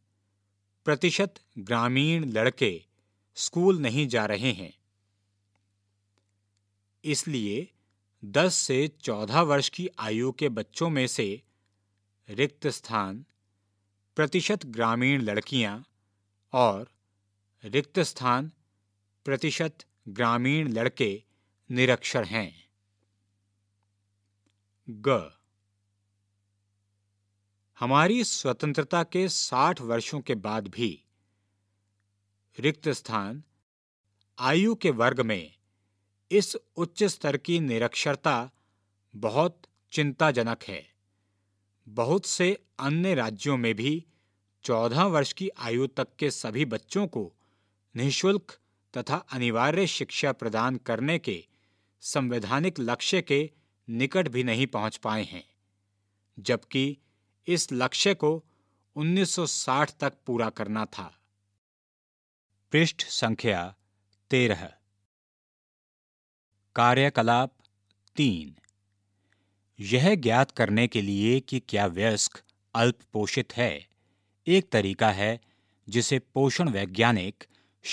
प्रतिशत ग्रामीण लड़के स्कूल नहीं जा रहे हैं इसलिए 10 से 14 वर्ष की आयु के बच्चों में से रिक्त स्थान प्रतिशत ग्रामीण लड़कियां और रिक्त स्थान प्रतिशत ग्रामीण लड़के निरक्षर हैं ग हमारी स्वतंत्रता के साठ वर्षों के बाद भी रिक्त स्थान आयु के वर्ग में इस उच्च स्तर की निरक्षरता बहुत चिंताजनक है बहुत से अन्य राज्यों में भी चौदह वर्ष की आयु तक के सभी बच्चों को निःशुल्क तथा अनिवार्य शिक्षा प्रदान करने के संवैधानिक लक्ष्य के निकट भी नहीं पहुंच पाए हैं जबकि इस लक्ष्य को 1960 तक पूरा करना था पृष्ठ संख्या तेरह कार्यकलाप तीन यह ज्ञात करने के लिए कि क्या वयस्क अल्प पोषित है एक तरीका है जिसे पोषण वैज्ञानिक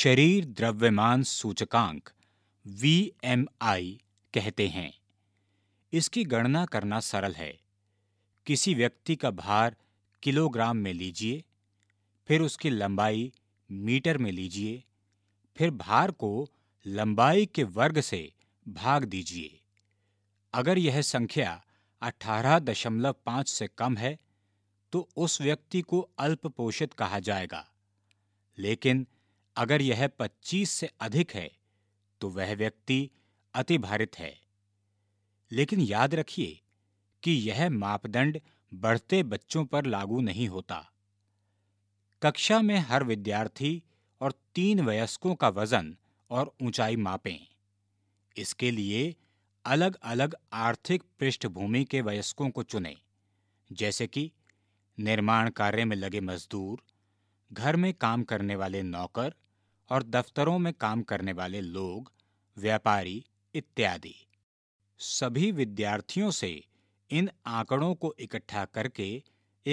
शरीर द्रव्यमान सूचकांक वी कहते हैं इसकी गणना करना सरल है किसी व्यक्ति का भार किलोग्राम में लीजिए फिर उसकी लंबाई मीटर में लीजिए फिर भार को लंबाई के वर्ग से भाग दीजिए अगर यह संख्या 18.5 से कम है तो उस व्यक्ति को अल्प पोषित कहा जाएगा लेकिन अगर यह 25 से अधिक है तो वह व्यक्ति अतिभारित है लेकिन याद रखिए कि यह मापदंड बढ़ते बच्चों पर लागू नहीं होता कक्षा में हर विद्यार्थी और तीन वयस्कों का वजन और ऊंचाई मापें इसके लिए अलग अलग आर्थिक पृष्ठभूमि के वयस्कों को चुनें जैसे कि निर्माण कार्य में लगे मजदूर घर में काम करने वाले नौकर और दफ्तरों में काम करने वाले लोग व्यापारी इत्यादि सभी विद्यार्थियों से इन आंकड़ों को इकट्ठा करके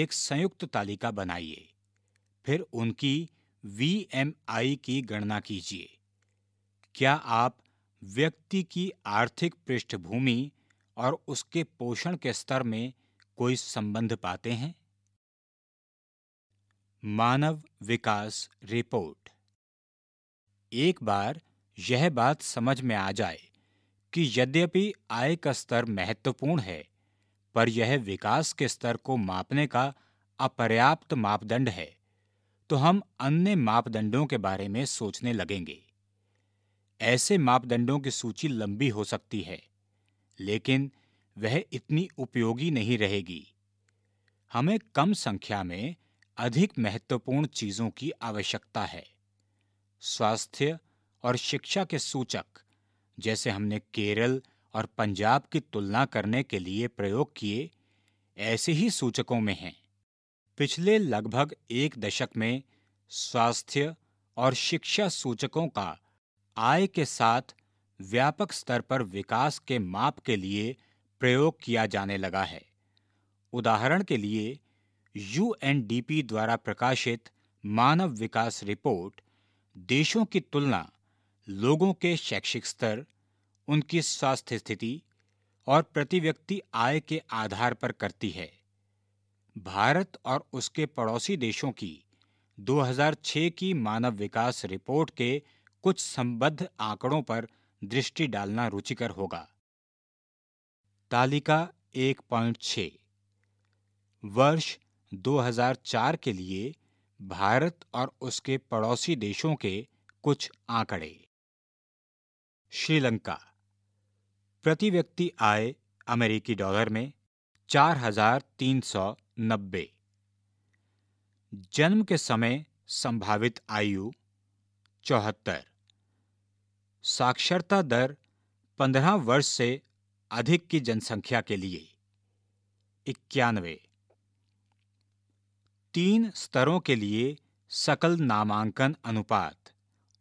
एक संयुक्त तालिका बनाइए फिर उनकी वी की गणना कीजिए क्या आप व्यक्ति की आर्थिक पृष्ठभूमि और उसके पोषण के स्तर में कोई संबंध पाते हैं मानव विकास रिपोर्ट एक बार यह बात समझ में आ जाए कि यद्यपि आय का स्तर महत्वपूर्ण है पर यह विकास के स्तर को मापने का अपर्याप्त मापदंड है तो हम अन्य मापदंडों के बारे में सोचने लगेंगे ऐसे मापदंडों की सूची लंबी हो सकती है लेकिन वह इतनी उपयोगी नहीं रहेगी हमें कम संख्या में अधिक महत्वपूर्ण चीजों की आवश्यकता है स्वास्थ्य और शिक्षा के सूचक जैसे हमने केरल और पंजाब की तुलना करने के लिए प्रयोग किए ऐसे ही सूचकों में हैं पिछले लगभग एक दशक में स्वास्थ्य और शिक्षा सूचकों का आय के साथ व्यापक स्तर पर विकास के माप के लिए प्रयोग किया जाने लगा है उदाहरण के लिए यूएनडीपी द्वारा प्रकाशित मानव विकास रिपोर्ट देशों की तुलना लोगों के शैक्षिक स्तर उनकी स्वास्थ्य स्थिति और प्रति व्यक्ति आय के आधार पर करती है भारत और उसके पड़ोसी देशों की 2006 की मानव विकास रिपोर्ट के कुछ संबद्ध आंकड़ों पर दृष्टि डालना रुचिकर होगा तालिका 1.6 वर्ष 2004 के लिए भारत और उसके पड़ोसी देशों के कुछ आंकड़े श्रीलंका प्रति व्यक्ति आय अमेरिकी डॉलर में 4,390 जन्म के समय संभावित आयु चौहत्तर साक्षरता दर 15 वर्ष से अधिक की जनसंख्या के लिए इक्यानवे तीन स्तरों के लिए सकल नामांकन अनुपात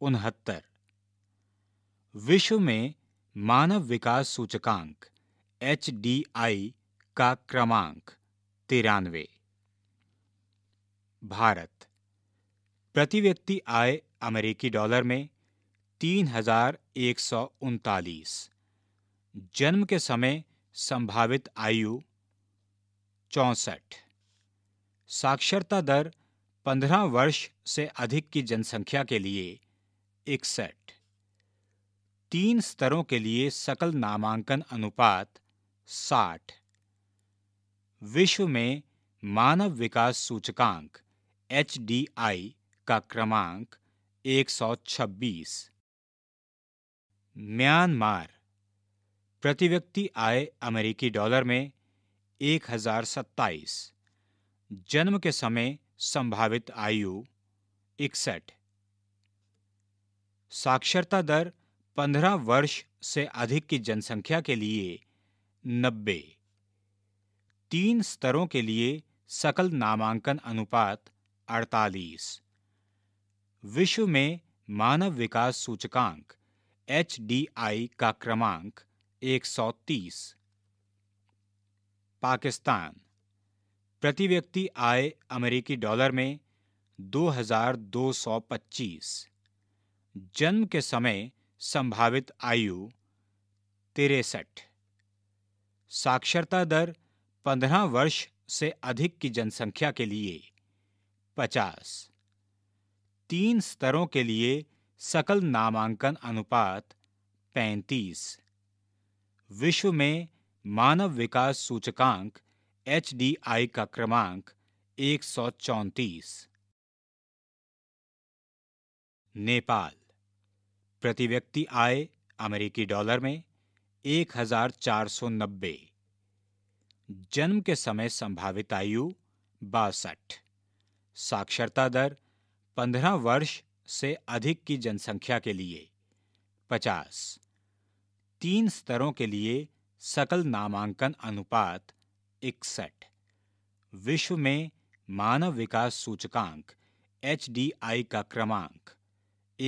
उनहत्तर विश्व में मानव विकास सूचकांक एच का क्रमांक तिरानवे भारत प्रति व्यक्ति आय अमेरिकी डॉलर में तीन हजार एक सौ उनतालीस जन्म के समय संभावित आयु चौंसठ साक्षरता दर पंद्रह वर्ष से अधिक की जनसंख्या के लिए इकसठ तीन स्तरों के लिए सकल नामांकन अनुपात साठ विश्व में मानव विकास सूचकांक एच का क्रमांक 126 म्यांमार प्रति व्यक्ति आय अमेरिकी डॉलर में एक हजार सत्ताईस जन्म के समय संभावित आयु इकसठ साक्षरता दर पंद्रह वर्ष से अधिक की जनसंख्या के लिए नब्बे तीन स्तरों के लिए सकल नामांकन अनुपात अड़तालीस विश्व में मानव विकास सूचकांक एच डी आई का क्रमांक 130 पाकिस्तान प्रति व्यक्ति आय अमेरिकी डॉलर में 2225 जन्म के समय संभावित आयु तिरसठ साक्षरता दर 15 वर्ष से अधिक की जनसंख्या के लिए 50 तीन स्तरों के लिए सकल नामांकन अनुपात 35 विश्व में मानव विकास सूचकांक एच का क्रमांक एक नेपाल प्रति व्यक्ति आय अमेरिकी डॉलर में एक जन्म के समय संभावित आयु बासठ साक्षरता दर 15 वर्ष से अधिक की जनसंख्या के लिए पचास तीन स्तरों के लिए सकल नामांकन अनुपात इकसठ विश्व में मानव विकास सूचकांक एच का क्रमांक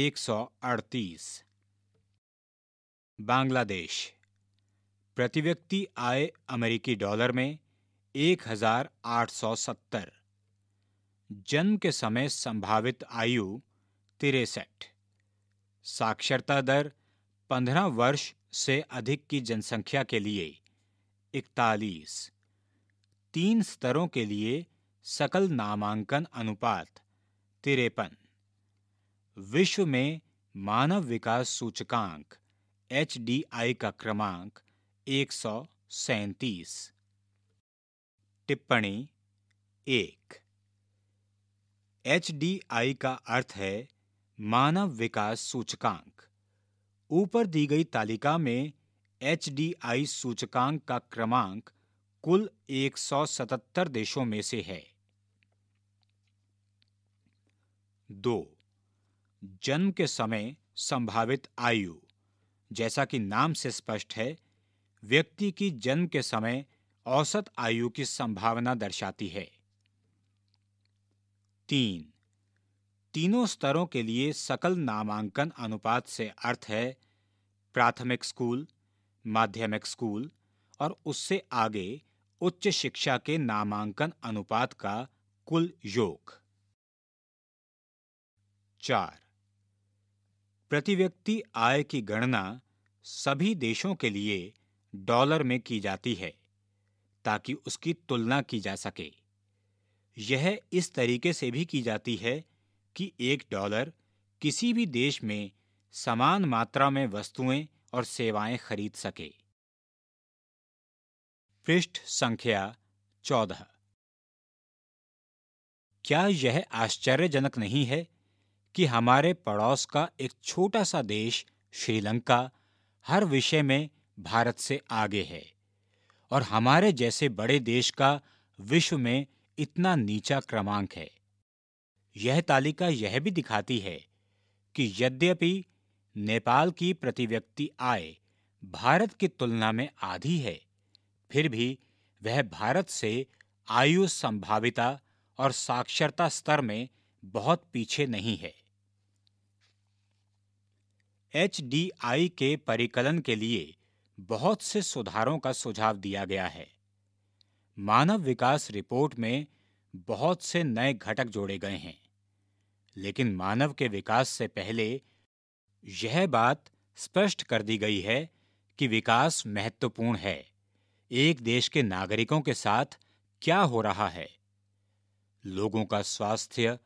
138 बांग्लादेश प्रति व्यक्ति आय अमेरिकी डॉलर में 1870 जन्म के समय संभावित आयु तिरसठ साक्षरता दर 15 वर्ष से अधिक की जनसंख्या के लिए इकतालीस तीन स्तरों के लिए सकल नामांकन अनुपात तिरपन विश्व में मानव विकास सूचकांक एच का क्रमांक एक सौ सैंतीस टिप्पणी एक एच का अर्थ है मानव विकास सूचकांक ऊपर दी गई तालिका में एच सूचकांक का क्रमांक कुल 177 देशों में से है दो जन्म के समय संभावित आयु जैसा कि नाम से स्पष्ट है व्यक्ति की जन्म के समय औसत आयु की संभावना दर्शाती है तीन तीनों स्तरों के लिए सकल नामांकन अनुपात से अर्थ है प्राथमिक स्कूल माध्यमिक स्कूल और उससे आगे उच्च शिक्षा के नामांकन अनुपात का कुल योग चार प्रति व्यक्ति आय की गणना सभी देशों के लिए डॉलर में की जाती है ताकि उसकी तुलना की जा सके यह इस तरीके से भी की जाती है कि एक डॉलर किसी भी देश में समान मात्रा में वस्तुएं और सेवाएं खरीद सके पृष्ठ संख्या चौदह क्या यह आश्चर्यजनक नहीं है कि हमारे पड़ोस का एक छोटा सा देश श्रीलंका हर विषय में भारत से आगे है और हमारे जैसे बड़े देश का विश्व में इतना नीचा क्रमांक है यह तालिका यह भी दिखाती है कि यद्यपि नेपाल की प्रति व्यक्ति आय भारत की तुलना में आधी है फिर भी वह भारत से आयु संभाविता और साक्षरता स्तर में बहुत पीछे नहीं है एच के परिकलन के लिए बहुत से सुधारों का सुझाव दिया गया है मानव विकास रिपोर्ट में बहुत से नए घटक जोड़े गए हैं लेकिन मानव के विकास से पहले यह बात स्पष्ट कर दी गई है कि विकास महत्वपूर्ण है एक देश के नागरिकों के साथ क्या हो रहा है लोगों का स्वास्थ्य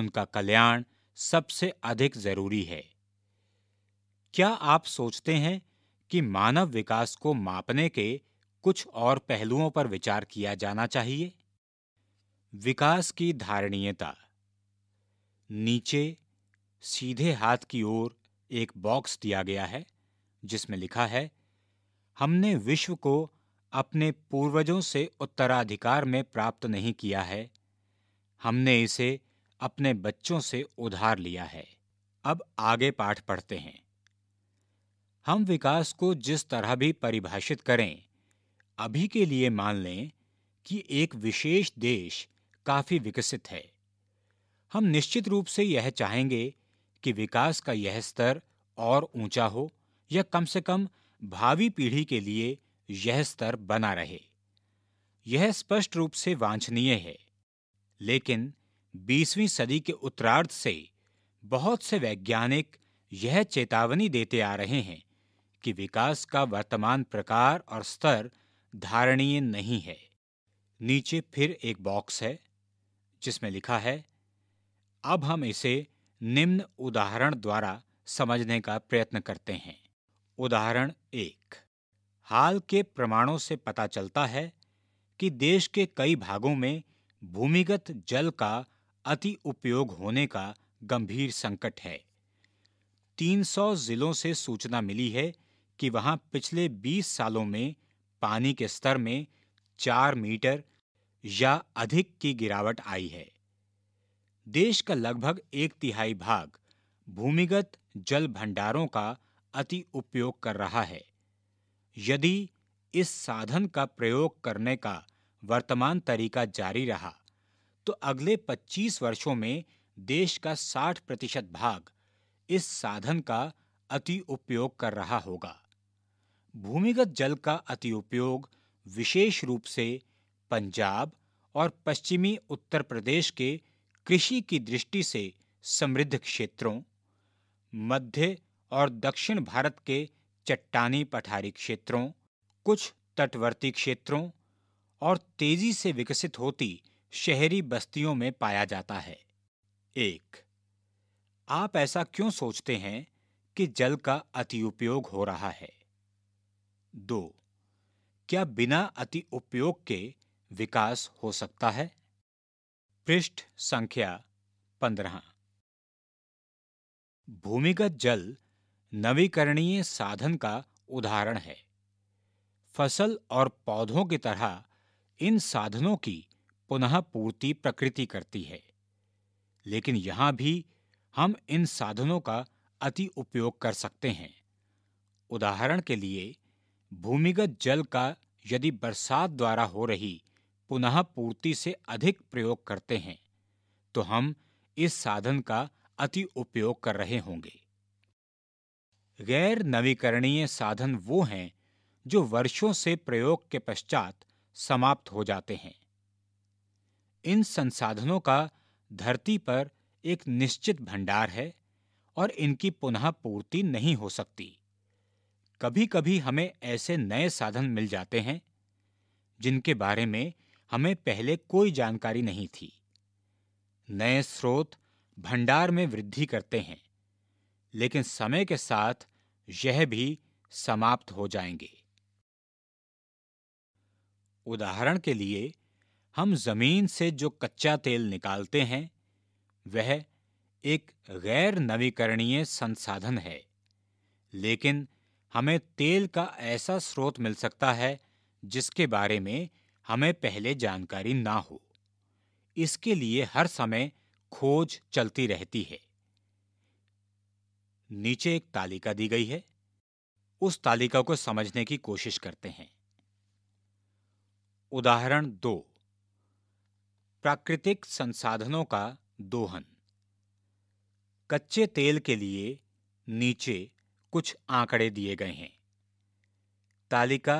उनका कल्याण सबसे अधिक जरूरी है क्या आप सोचते हैं कि मानव विकास को मापने के कुछ और पहलुओं पर विचार किया जाना चाहिए विकास की धारणीयता नीचे सीधे हाथ की ओर एक बॉक्स दिया गया है जिसमें लिखा है हमने विश्व को अपने पूर्वजों से उत्तराधिकार में प्राप्त नहीं किया है हमने इसे अपने बच्चों से उधार लिया है अब आगे पाठ पढ़ते हैं हम विकास को जिस तरह भी परिभाषित करें अभी के लिए मान लें कि एक विशेष देश काफ़ी विकसित है हम निश्चित रूप से यह चाहेंगे कि विकास का यह स्तर और ऊंचा हो या कम से कम भावी पीढ़ी के लिए यह स्तर बना रहे यह स्पष्ट रूप से वांछनीय है लेकिन 20वीं सदी के उत्तरार्ध से बहुत से वैज्ञानिक यह चेतावनी देते आ रहे हैं कि विकास का वर्तमान प्रकार और स्तर धारणीय नहीं है नीचे फिर एक बॉक्स है जिसमें लिखा है अब हम इसे निम्न उदाहरण द्वारा समझने का प्रयत्न करते हैं उदाहरण एक हाल के प्रमाणों से पता चलता है कि देश के कई भागों में भूमिगत जल का अति उपयोग होने का गंभीर संकट है 300 जिलों से सूचना मिली है कि वहां पिछले 20 सालों में पानी के स्तर में 4 मीटर या अधिक की गिरावट आई है देश का लगभग एक तिहाई भाग भूमिगत जल भंडारों का अति उपयोग कर रहा है यदि इस साधन का प्रयोग करने का वर्तमान तरीका जारी रहा तो अगले 25 वर्षों में देश का 60 प्रतिशत भाग इस साधन का अति उपयोग कर रहा होगा भूमिगत जल का अति उपयोग विशेष रूप से पंजाब और पश्चिमी उत्तर प्रदेश के कृषि की दृष्टि से समृद्ध क्षेत्रों मध्य और दक्षिण भारत के चट्टानी पठारी क्षेत्रों कुछ तटवर्ती क्षेत्रों और तेजी से विकसित होती शहरी बस्तियों में पाया जाता है एक आप ऐसा क्यों सोचते हैं कि जल का अति उपयोग हो रहा है दो क्या बिना अति उपयोग के विकास हो सकता है पृष्ठ संख्या पंद्रह भूमिगत जल नवीकरणीय साधन का उदाहरण है फसल और पौधों की तरह इन साधनों की पुनः पूर्ति प्रकृति करती है लेकिन यहां भी हम इन साधनों का अति उपयोग कर सकते हैं उदाहरण के लिए भूमिगत जल का यदि बरसात द्वारा हो रही पुनः पूर्ति से अधिक प्रयोग करते हैं तो हम इस साधन का अति उपयोग कर रहे होंगे गैर नवीकरणीय साधन वो हैं जो वर्षों से प्रयोग के पश्चात समाप्त हो जाते हैं इन संसाधनों का धरती पर एक निश्चित भंडार है और इनकी पुनः पूर्ति नहीं हो सकती कभी कभी हमें ऐसे नए साधन मिल जाते हैं जिनके बारे में हमें पहले कोई जानकारी नहीं थी नए स्रोत भंडार में वृद्धि करते हैं लेकिन समय के साथ यह भी समाप्त हो जाएंगे उदाहरण के लिए हम जमीन से जो कच्चा तेल निकालते हैं वह एक गैर नवीकरणीय संसाधन है लेकिन हमें तेल का ऐसा स्रोत मिल सकता है जिसके बारे में हमें पहले जानकारी ना हो इसके लिए हर समय खोज चलती रहती है नीचे एक तालिका दी गई है उस तालिका को समझने की कोशिश करते हैं उदाहरण दो प्राकृतिक संसाधनों का दोहन कच्चे तेल के लिए नीचे कुछ आंकड़े दिए गए हैं तालिका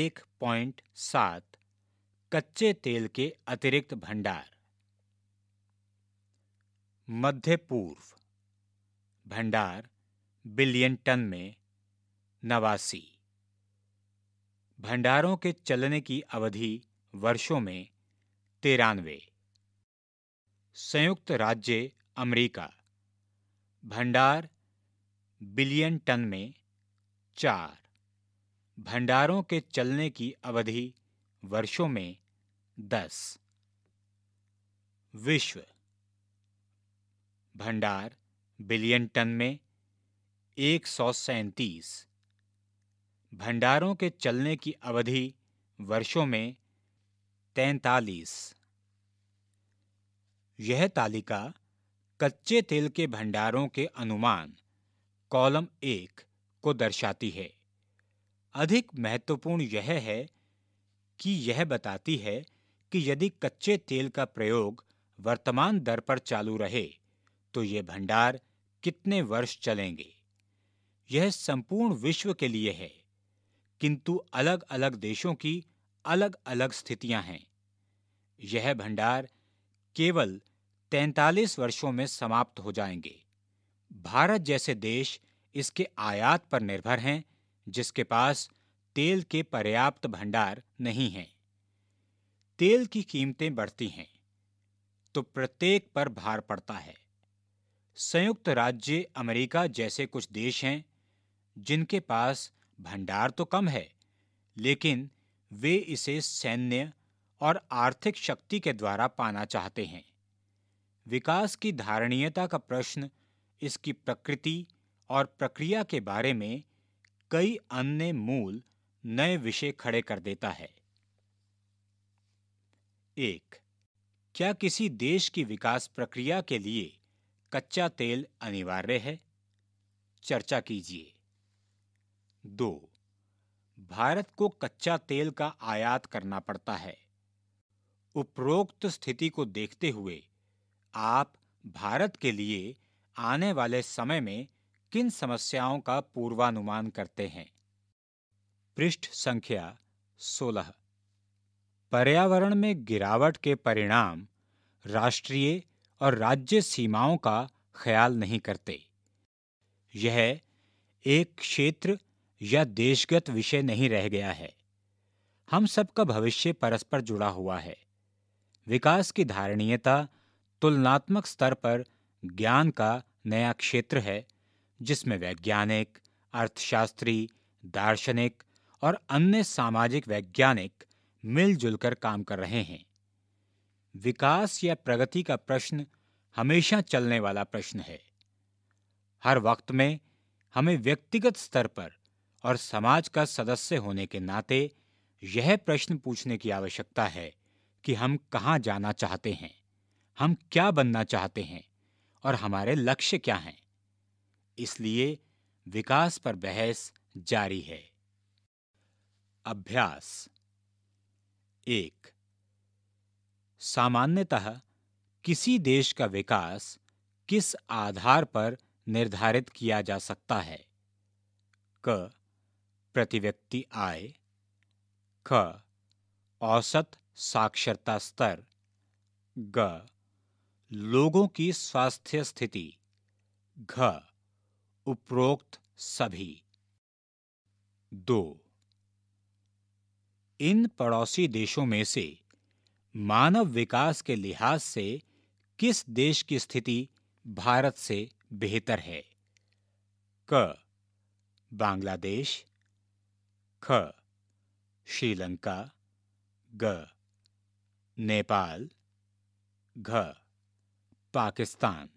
एक पॉइंट सात कच्चे तेल के अतिरिक्त भंडार मध्य पूर्व भंडार बिलियन टन में नवासी भंडारों के चलने की अवधि वर्षों में तिरानवे संयुक्त राज्य अमेरिका भंडार बिलियन टन में चार भंडारों के चलने की अवधि वर्षों में दस विश्व भंडार बिलियन टन में एक सौ सैंतीस भंडारों के चलने की अवधि वर्षों में तैतालीस यह तालिका कच्चे तेल के भंडारों के अनुमान कॉलम एक को दर्शाती है अधिक महत्वपूर्ण यह है कि यह बताती है कि यदि कच्चे तेल का प्रयोग वर्तमान दर पर चालू रहे तो ये भंडार कितने वर्ष चलेंगे यह संपूर्ण विश्व के लिए है किंतु अलग अलग देशों की अलग अलग स्थितियां हैं यह भंडार केवल 43 वर्षों में समाप्त हो जाएंगे भारत जैसे देश इसके आयात पर निर्भर हैं जिसके पास तेल के पर्याप्त भंडार नहीं हैं तेल की कीमतें बढ़ती हैं तो प्रत्येक पर भार पड़ता है संयुक्त राज्य अमेरिका जैसे कुछ देश हैं जिनके पास भंडार तो कम है लेकिन वे इसे सैन्य और आर्थिक शक्ति के द्वारा पाना चाहते हैं विकास की धारणीयता का प्रश्न इसकी प्रकृति और प्रक्रिया के बारे में कई अन्य मूल नए विषय खड़े कर देता है एक क्या किसी देश की विकास प्रक्रिया के लिए कच्चा तेल अनिवार्य है चर्चा कीजिए दो भारत को कच्चा तेल का आयात करना पड़ता है उपरोक्त स्थिति को देखते हुए आप भारत के लिए आने वाले समय में किन समस्याओं का पूर्वानुमान करते हैं पृष्ठ संख्या सोलह पर्यावरण में गिरावट के परिणाम राष्ट्रीय और राज्य सीमाओं का ख्याल नहीं करते यह एक क्षेत्र या देशगत विषय नहीं रह गया है हम सबका भविष्य परस्पर जुड़ा हुआ है विकास की धारणीयता तुलनात्मक स्तर पर ज्ञान का नया क्षेत्र है जिसमें वैज्ञानिक अर्थशास्त्री दार्शनिक और अन्य सामाजिक वैज्ञानिक मिलजुल कर काम कर रहे हैं विकास या प्रगति का प्रश्न हमेशा चलने वाला प्रश्न है हर वक्त में हमें व्यक्तिगत स्तर पर और समाज का सदस्य होने के नाते यह प्रश्न पूछने की आवश्यकता है कि हम कहाँ जाना चाहते हैं हम क्या बनना चाहते हैं और हमारे लक्ष्य क्या हैं इसलिए विकास पर बहस जारी है अभ्यास एक सामान्यतः किसी देश का विकास किस आधार पर निर्धारित किया जा सकता है क प्रति व्यक्ति आय ख औसत साक्षरता स्तर ग लोगों की स्वास्थ्य स्थिति घ उपरोक्त सभी दो इन पड़ोसी देशों में से मानव विकास के लिहाज से किस देश की स्थिति भारत से बेहतर है क बांग्लादेश ख श्रीलंका ग नेपाल घ पाकिस्तान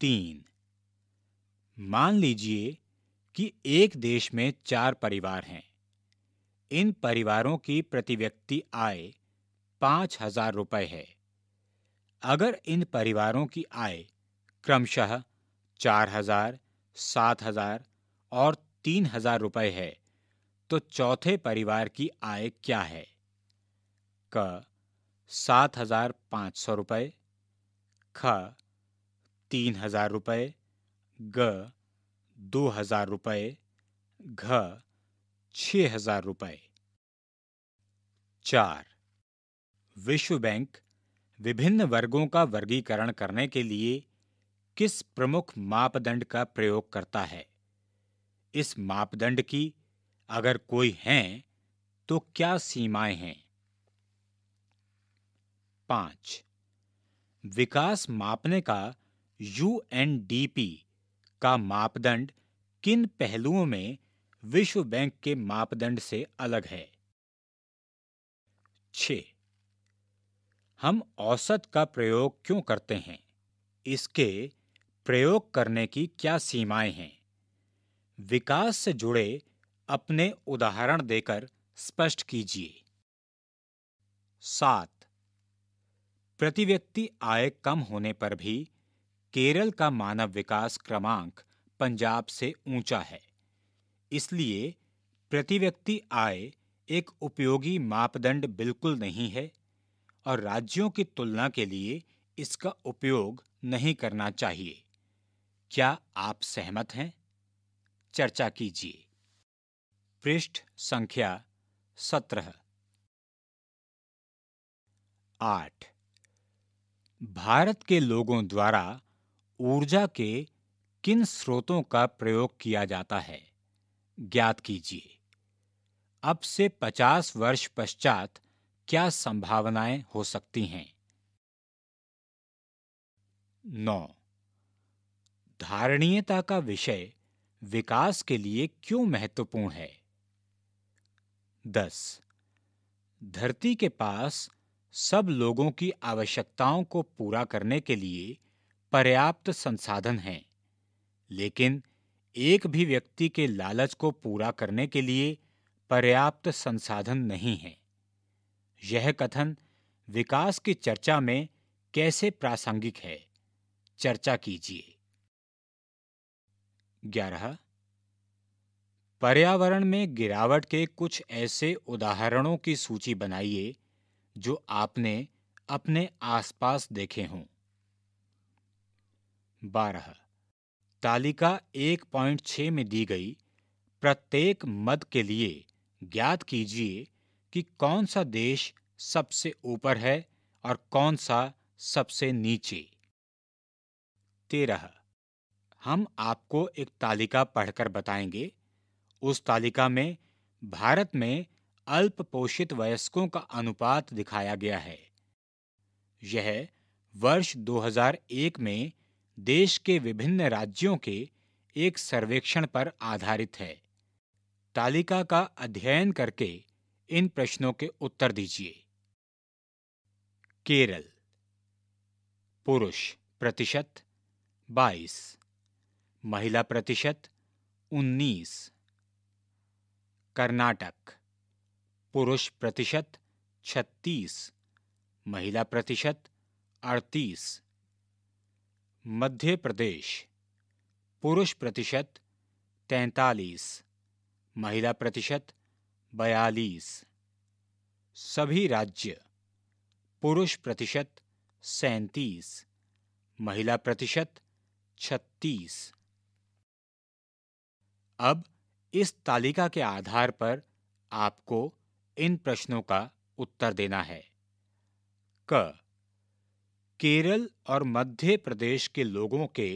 तीन मान लीजिए कि एक देश में चार परिवार हैं इन परिवारों की प्रति व्यक्ति आय पांच हजार रुपये है अगर इन परिवारों की आय क्रमशः चार हजार सात हजार और तीन हजार रुपये है तो चौथे परिवार की आय क्या है क सात हजार पांच सौ रुपये ख तीन हजार रुपये ग दो हजार रुपये घ छह हजार रुपये चार विश्व बैंक विभिन्न वर्गों का वर्गीकरण करने के लिए किस प्रमुख मापदंड का प्रयोग करता है इस मापदंड की अगर कोई हैं तो क्या सीमाएं हैं पांच विकास मापने का यूएनडीपी का मापदंड किन पहलुओं में विश्व बैंक के मापदंड से अलग है छ हम औसत का प्रयोग क्यों करते हैं इसके प्रयोग करने की क्या सीमाएं हैं विकास से जुड़े अपने उदाहरण देकर स्पष्ट कीजिए सात प्रति व्यक्ति आय कम होने पर भी केरल का मानव विकास क्रमांक पंजाब से ऊंचा है इसलिए प्रति व्यक्ति आय एक उपयोगी मापदंड बिल्कुल नहीं है और राज्यों की तुलना के लिए इसका उपयोग नहीं करना चाहिए क्या आप सहमत हैं चर्चा कीजिए पृष्ठ संख्या सत्रह आठ भारत के लोगों द्वारा ऊर्जा के किन स्रोतों का प्रयोग किया जाता है ज्ञात कीजिए अब से 50 वर्ष पश्चात क्या संभावनाएं हो सकती हैं नौ धारणीयता का विषय विकास के लिए क्यों महत्वपूर्ण है दस धरती के पास सब लोगों की आवश्यकताओं को पूरा करने के लिए पर्याप्त संसाधन हैं लेकिन एक भी व्यक्ति के लालच को पूरा करने के लिए पर्याप्त संसाधन नहीं है यह कथन विकास की चर्चा में कैसे प्रासंगिक है चर्चा कीजिए ग्यारह पर्यावरण में गिरावट के कुछ ऐसे उदाहरणों की सूची बनाइए जो आपने अपने आसपास देखे हों बारह तालिका 1.6 में दी गई प्रत्येक मद के लिए ज्ञात कीजिए कि कौन सा देश सबसे ऊपर है और कौन सा सबसे नीचे तेरह हम आपको एक तालिका पढ़कर बताएंगे उस तालिका में भारत में अल्प पोषित वयस्कों का अनुपात दिखाया गया है यह वर्ष 2001 में देश के विभिन्न राज्यों के एक सर्वेक्षण पर आधारित है तालिका का अध्ययन करके इन प्रश्नों के उत्तर दीजिए केरल पुरुष प्रतिशत 22, महिला प्रतिशत 19, कर्नाटक पुरुष प्रतिशत 36, महिला प्रतिशत 38, मध्य प्रदेश पुरुष प्रतिशत तैंतालीस महिला प्रतिशत बयालीस सभी राज्य पुरुष प्रतिशत सैंतीस महिला प्रतिशत छत्तीस अब इस तालिका के आधार पर आपको इन प्रश्नों का उत्तर देना है क केरल और मध्य प्रदेश के लोगों के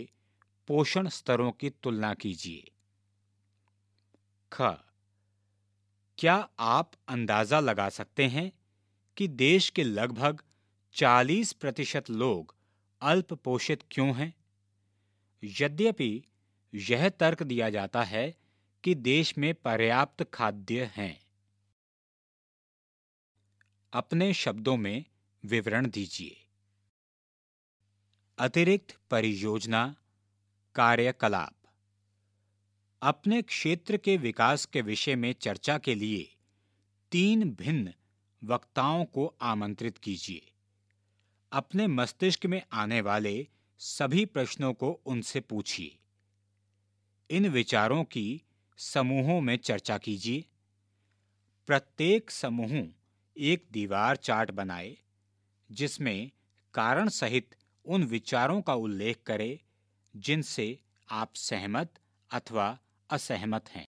पोषण स्तरों की तुलना कीजिए ख क्या आप अंदाजा लगा सकते हैं कि देश के लगभग 40 प्रतिशत लोग अल्प पोषित क्यों हैं यद्यपि यह तर्क दिया जाता है कि देश में पर्याप्त खाद्य हैं अपने शब्दों में विवरण दीजिए अतिरिक्त परियोजना कार्यकलाप अपने क्षेत्र के विकास के विषय में चर्चा के लिए तीन भिन्न वक्ताओं को आमंत्रित कीजिए अपने मस्तिष्क में आने वाले सभी प्रश्नों को उनसे पूछिए इन विचारों की समूहों में चर्चा कीजिए प्रत्येक समूह एक दीवार चार्ट बनाए जिसमें कारण सहित उन विचारों का उल्लेख करें जिनसे आप सहमत अथवा असहमत हैं